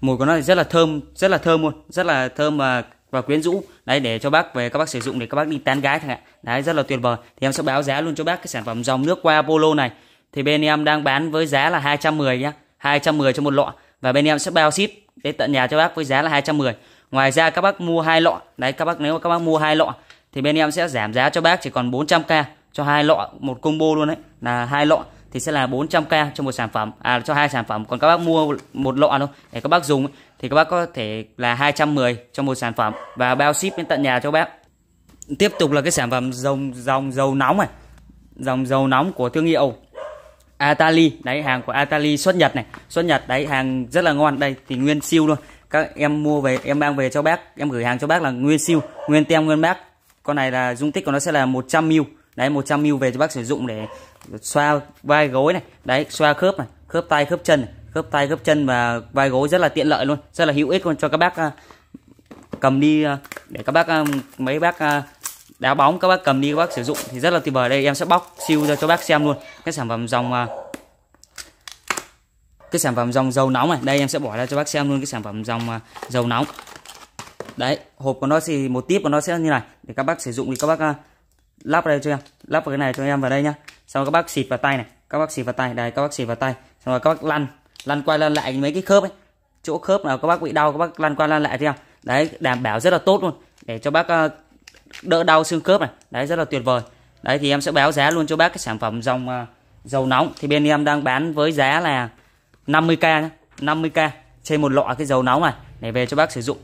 mùi của nó thì rất là thơm rất là thơm luôn rất là thơm và và quyến rũ đấy để cho bác về các bác sử dụng để các bác đi tán gái thằng ạ đấy rất là tuyệt vời thì em sẽ báo giá luôn cho bác cái sản phẩm dòng nước qua polo này thì bên em đang bán với giá là 210 nhá 210 cho một lọ và bên em sẽ bao ship đến tận nhà cho bác với giá là 210 ngoài ra các bác mua hai lọ đấy các bác nếu mà các bác mua hai lọ thì bên em sẽ giảm giá cho bác chỉ còn 400k cho hai lọ một combo luôn đấy là hai lọ thì sẽ là 400k cho một sản phẩm à cho hai sản phẩm còn các bác mua một lọ thôi để các bác dùng thì các bác có thể là 210 cho một sản phẩm và bao ship đến tận nhà cho bác tiếp tục là cái sản phẩm dòng dòng dầu nóng này dòng dầu nóng của thương hiệu Atali đấy hàng của Atali xuất nhật này xuất nhật đấy hàng rất là ngon đây thì nguyên siêu luôn các em mua về em mang về cho bác em gửi hàng cho bác là nguyên siêu nguyên tem nguyên bác con này là dung tích của nó sẽ là 100 ml đấy 100 ml về cho bác sử dụng để xoa vai gối này đấy xoa khớp này khớp tay khớp chân này. khớp tay khớp chân và vai gối rất là tiện lợi luôn rất là hữu ích luôn cho các bác à, cầm đi à, để các bác à, mấy bác đá bóng các bác cầm đi các bác sử dụng thì rất là tuyệt vời đây em sẽ bóc siêu ra cho bác xem luôn cái sản phẩm dòng cái sản phẩm dòng dầu nóng này đây em sẽ bỏ ra cho bác xem luôn cái sản phẩm dòng dầu nóng đấy hộp của nó thì một tiếp của nó sẽ như này để các bác sử dụng thì các bác à, lắp đây cho em lắp cái này cho em vào đây nhá sau các bác xịt vào tay này các bác xịt vào tay đây các bác xịt vào tay xong rồi các bác lăn lăn qua lăn lại mấy cái khớp ấy chỗ khớp nào các bác bị đau các bác lăn qua lăn lại cho em đấy đảm bảo rất là tốt luôn để cho bác à, đỡ đau xương khớp này đấy rất là tuyệt vời đấy thì em sẽ báo giá luôn cho bác cái sản phẩm dòng à, dầu nóng thì bên em đang bán với giá là 50k nhá 50k trên một lọ cái dầu nóng này để về cho bác sử dụng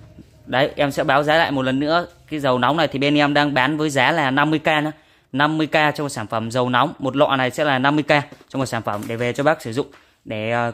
Đấy em sẽ báo giá lại một lần nữa Cái dầu nóng này thì bên em đang bán với giá là 50k nữa 50k cho một sản phẩm dầu nóng Một lọ này sẽ là 50k cho một sản phẩm để về cho bác sử dụng Để ờ,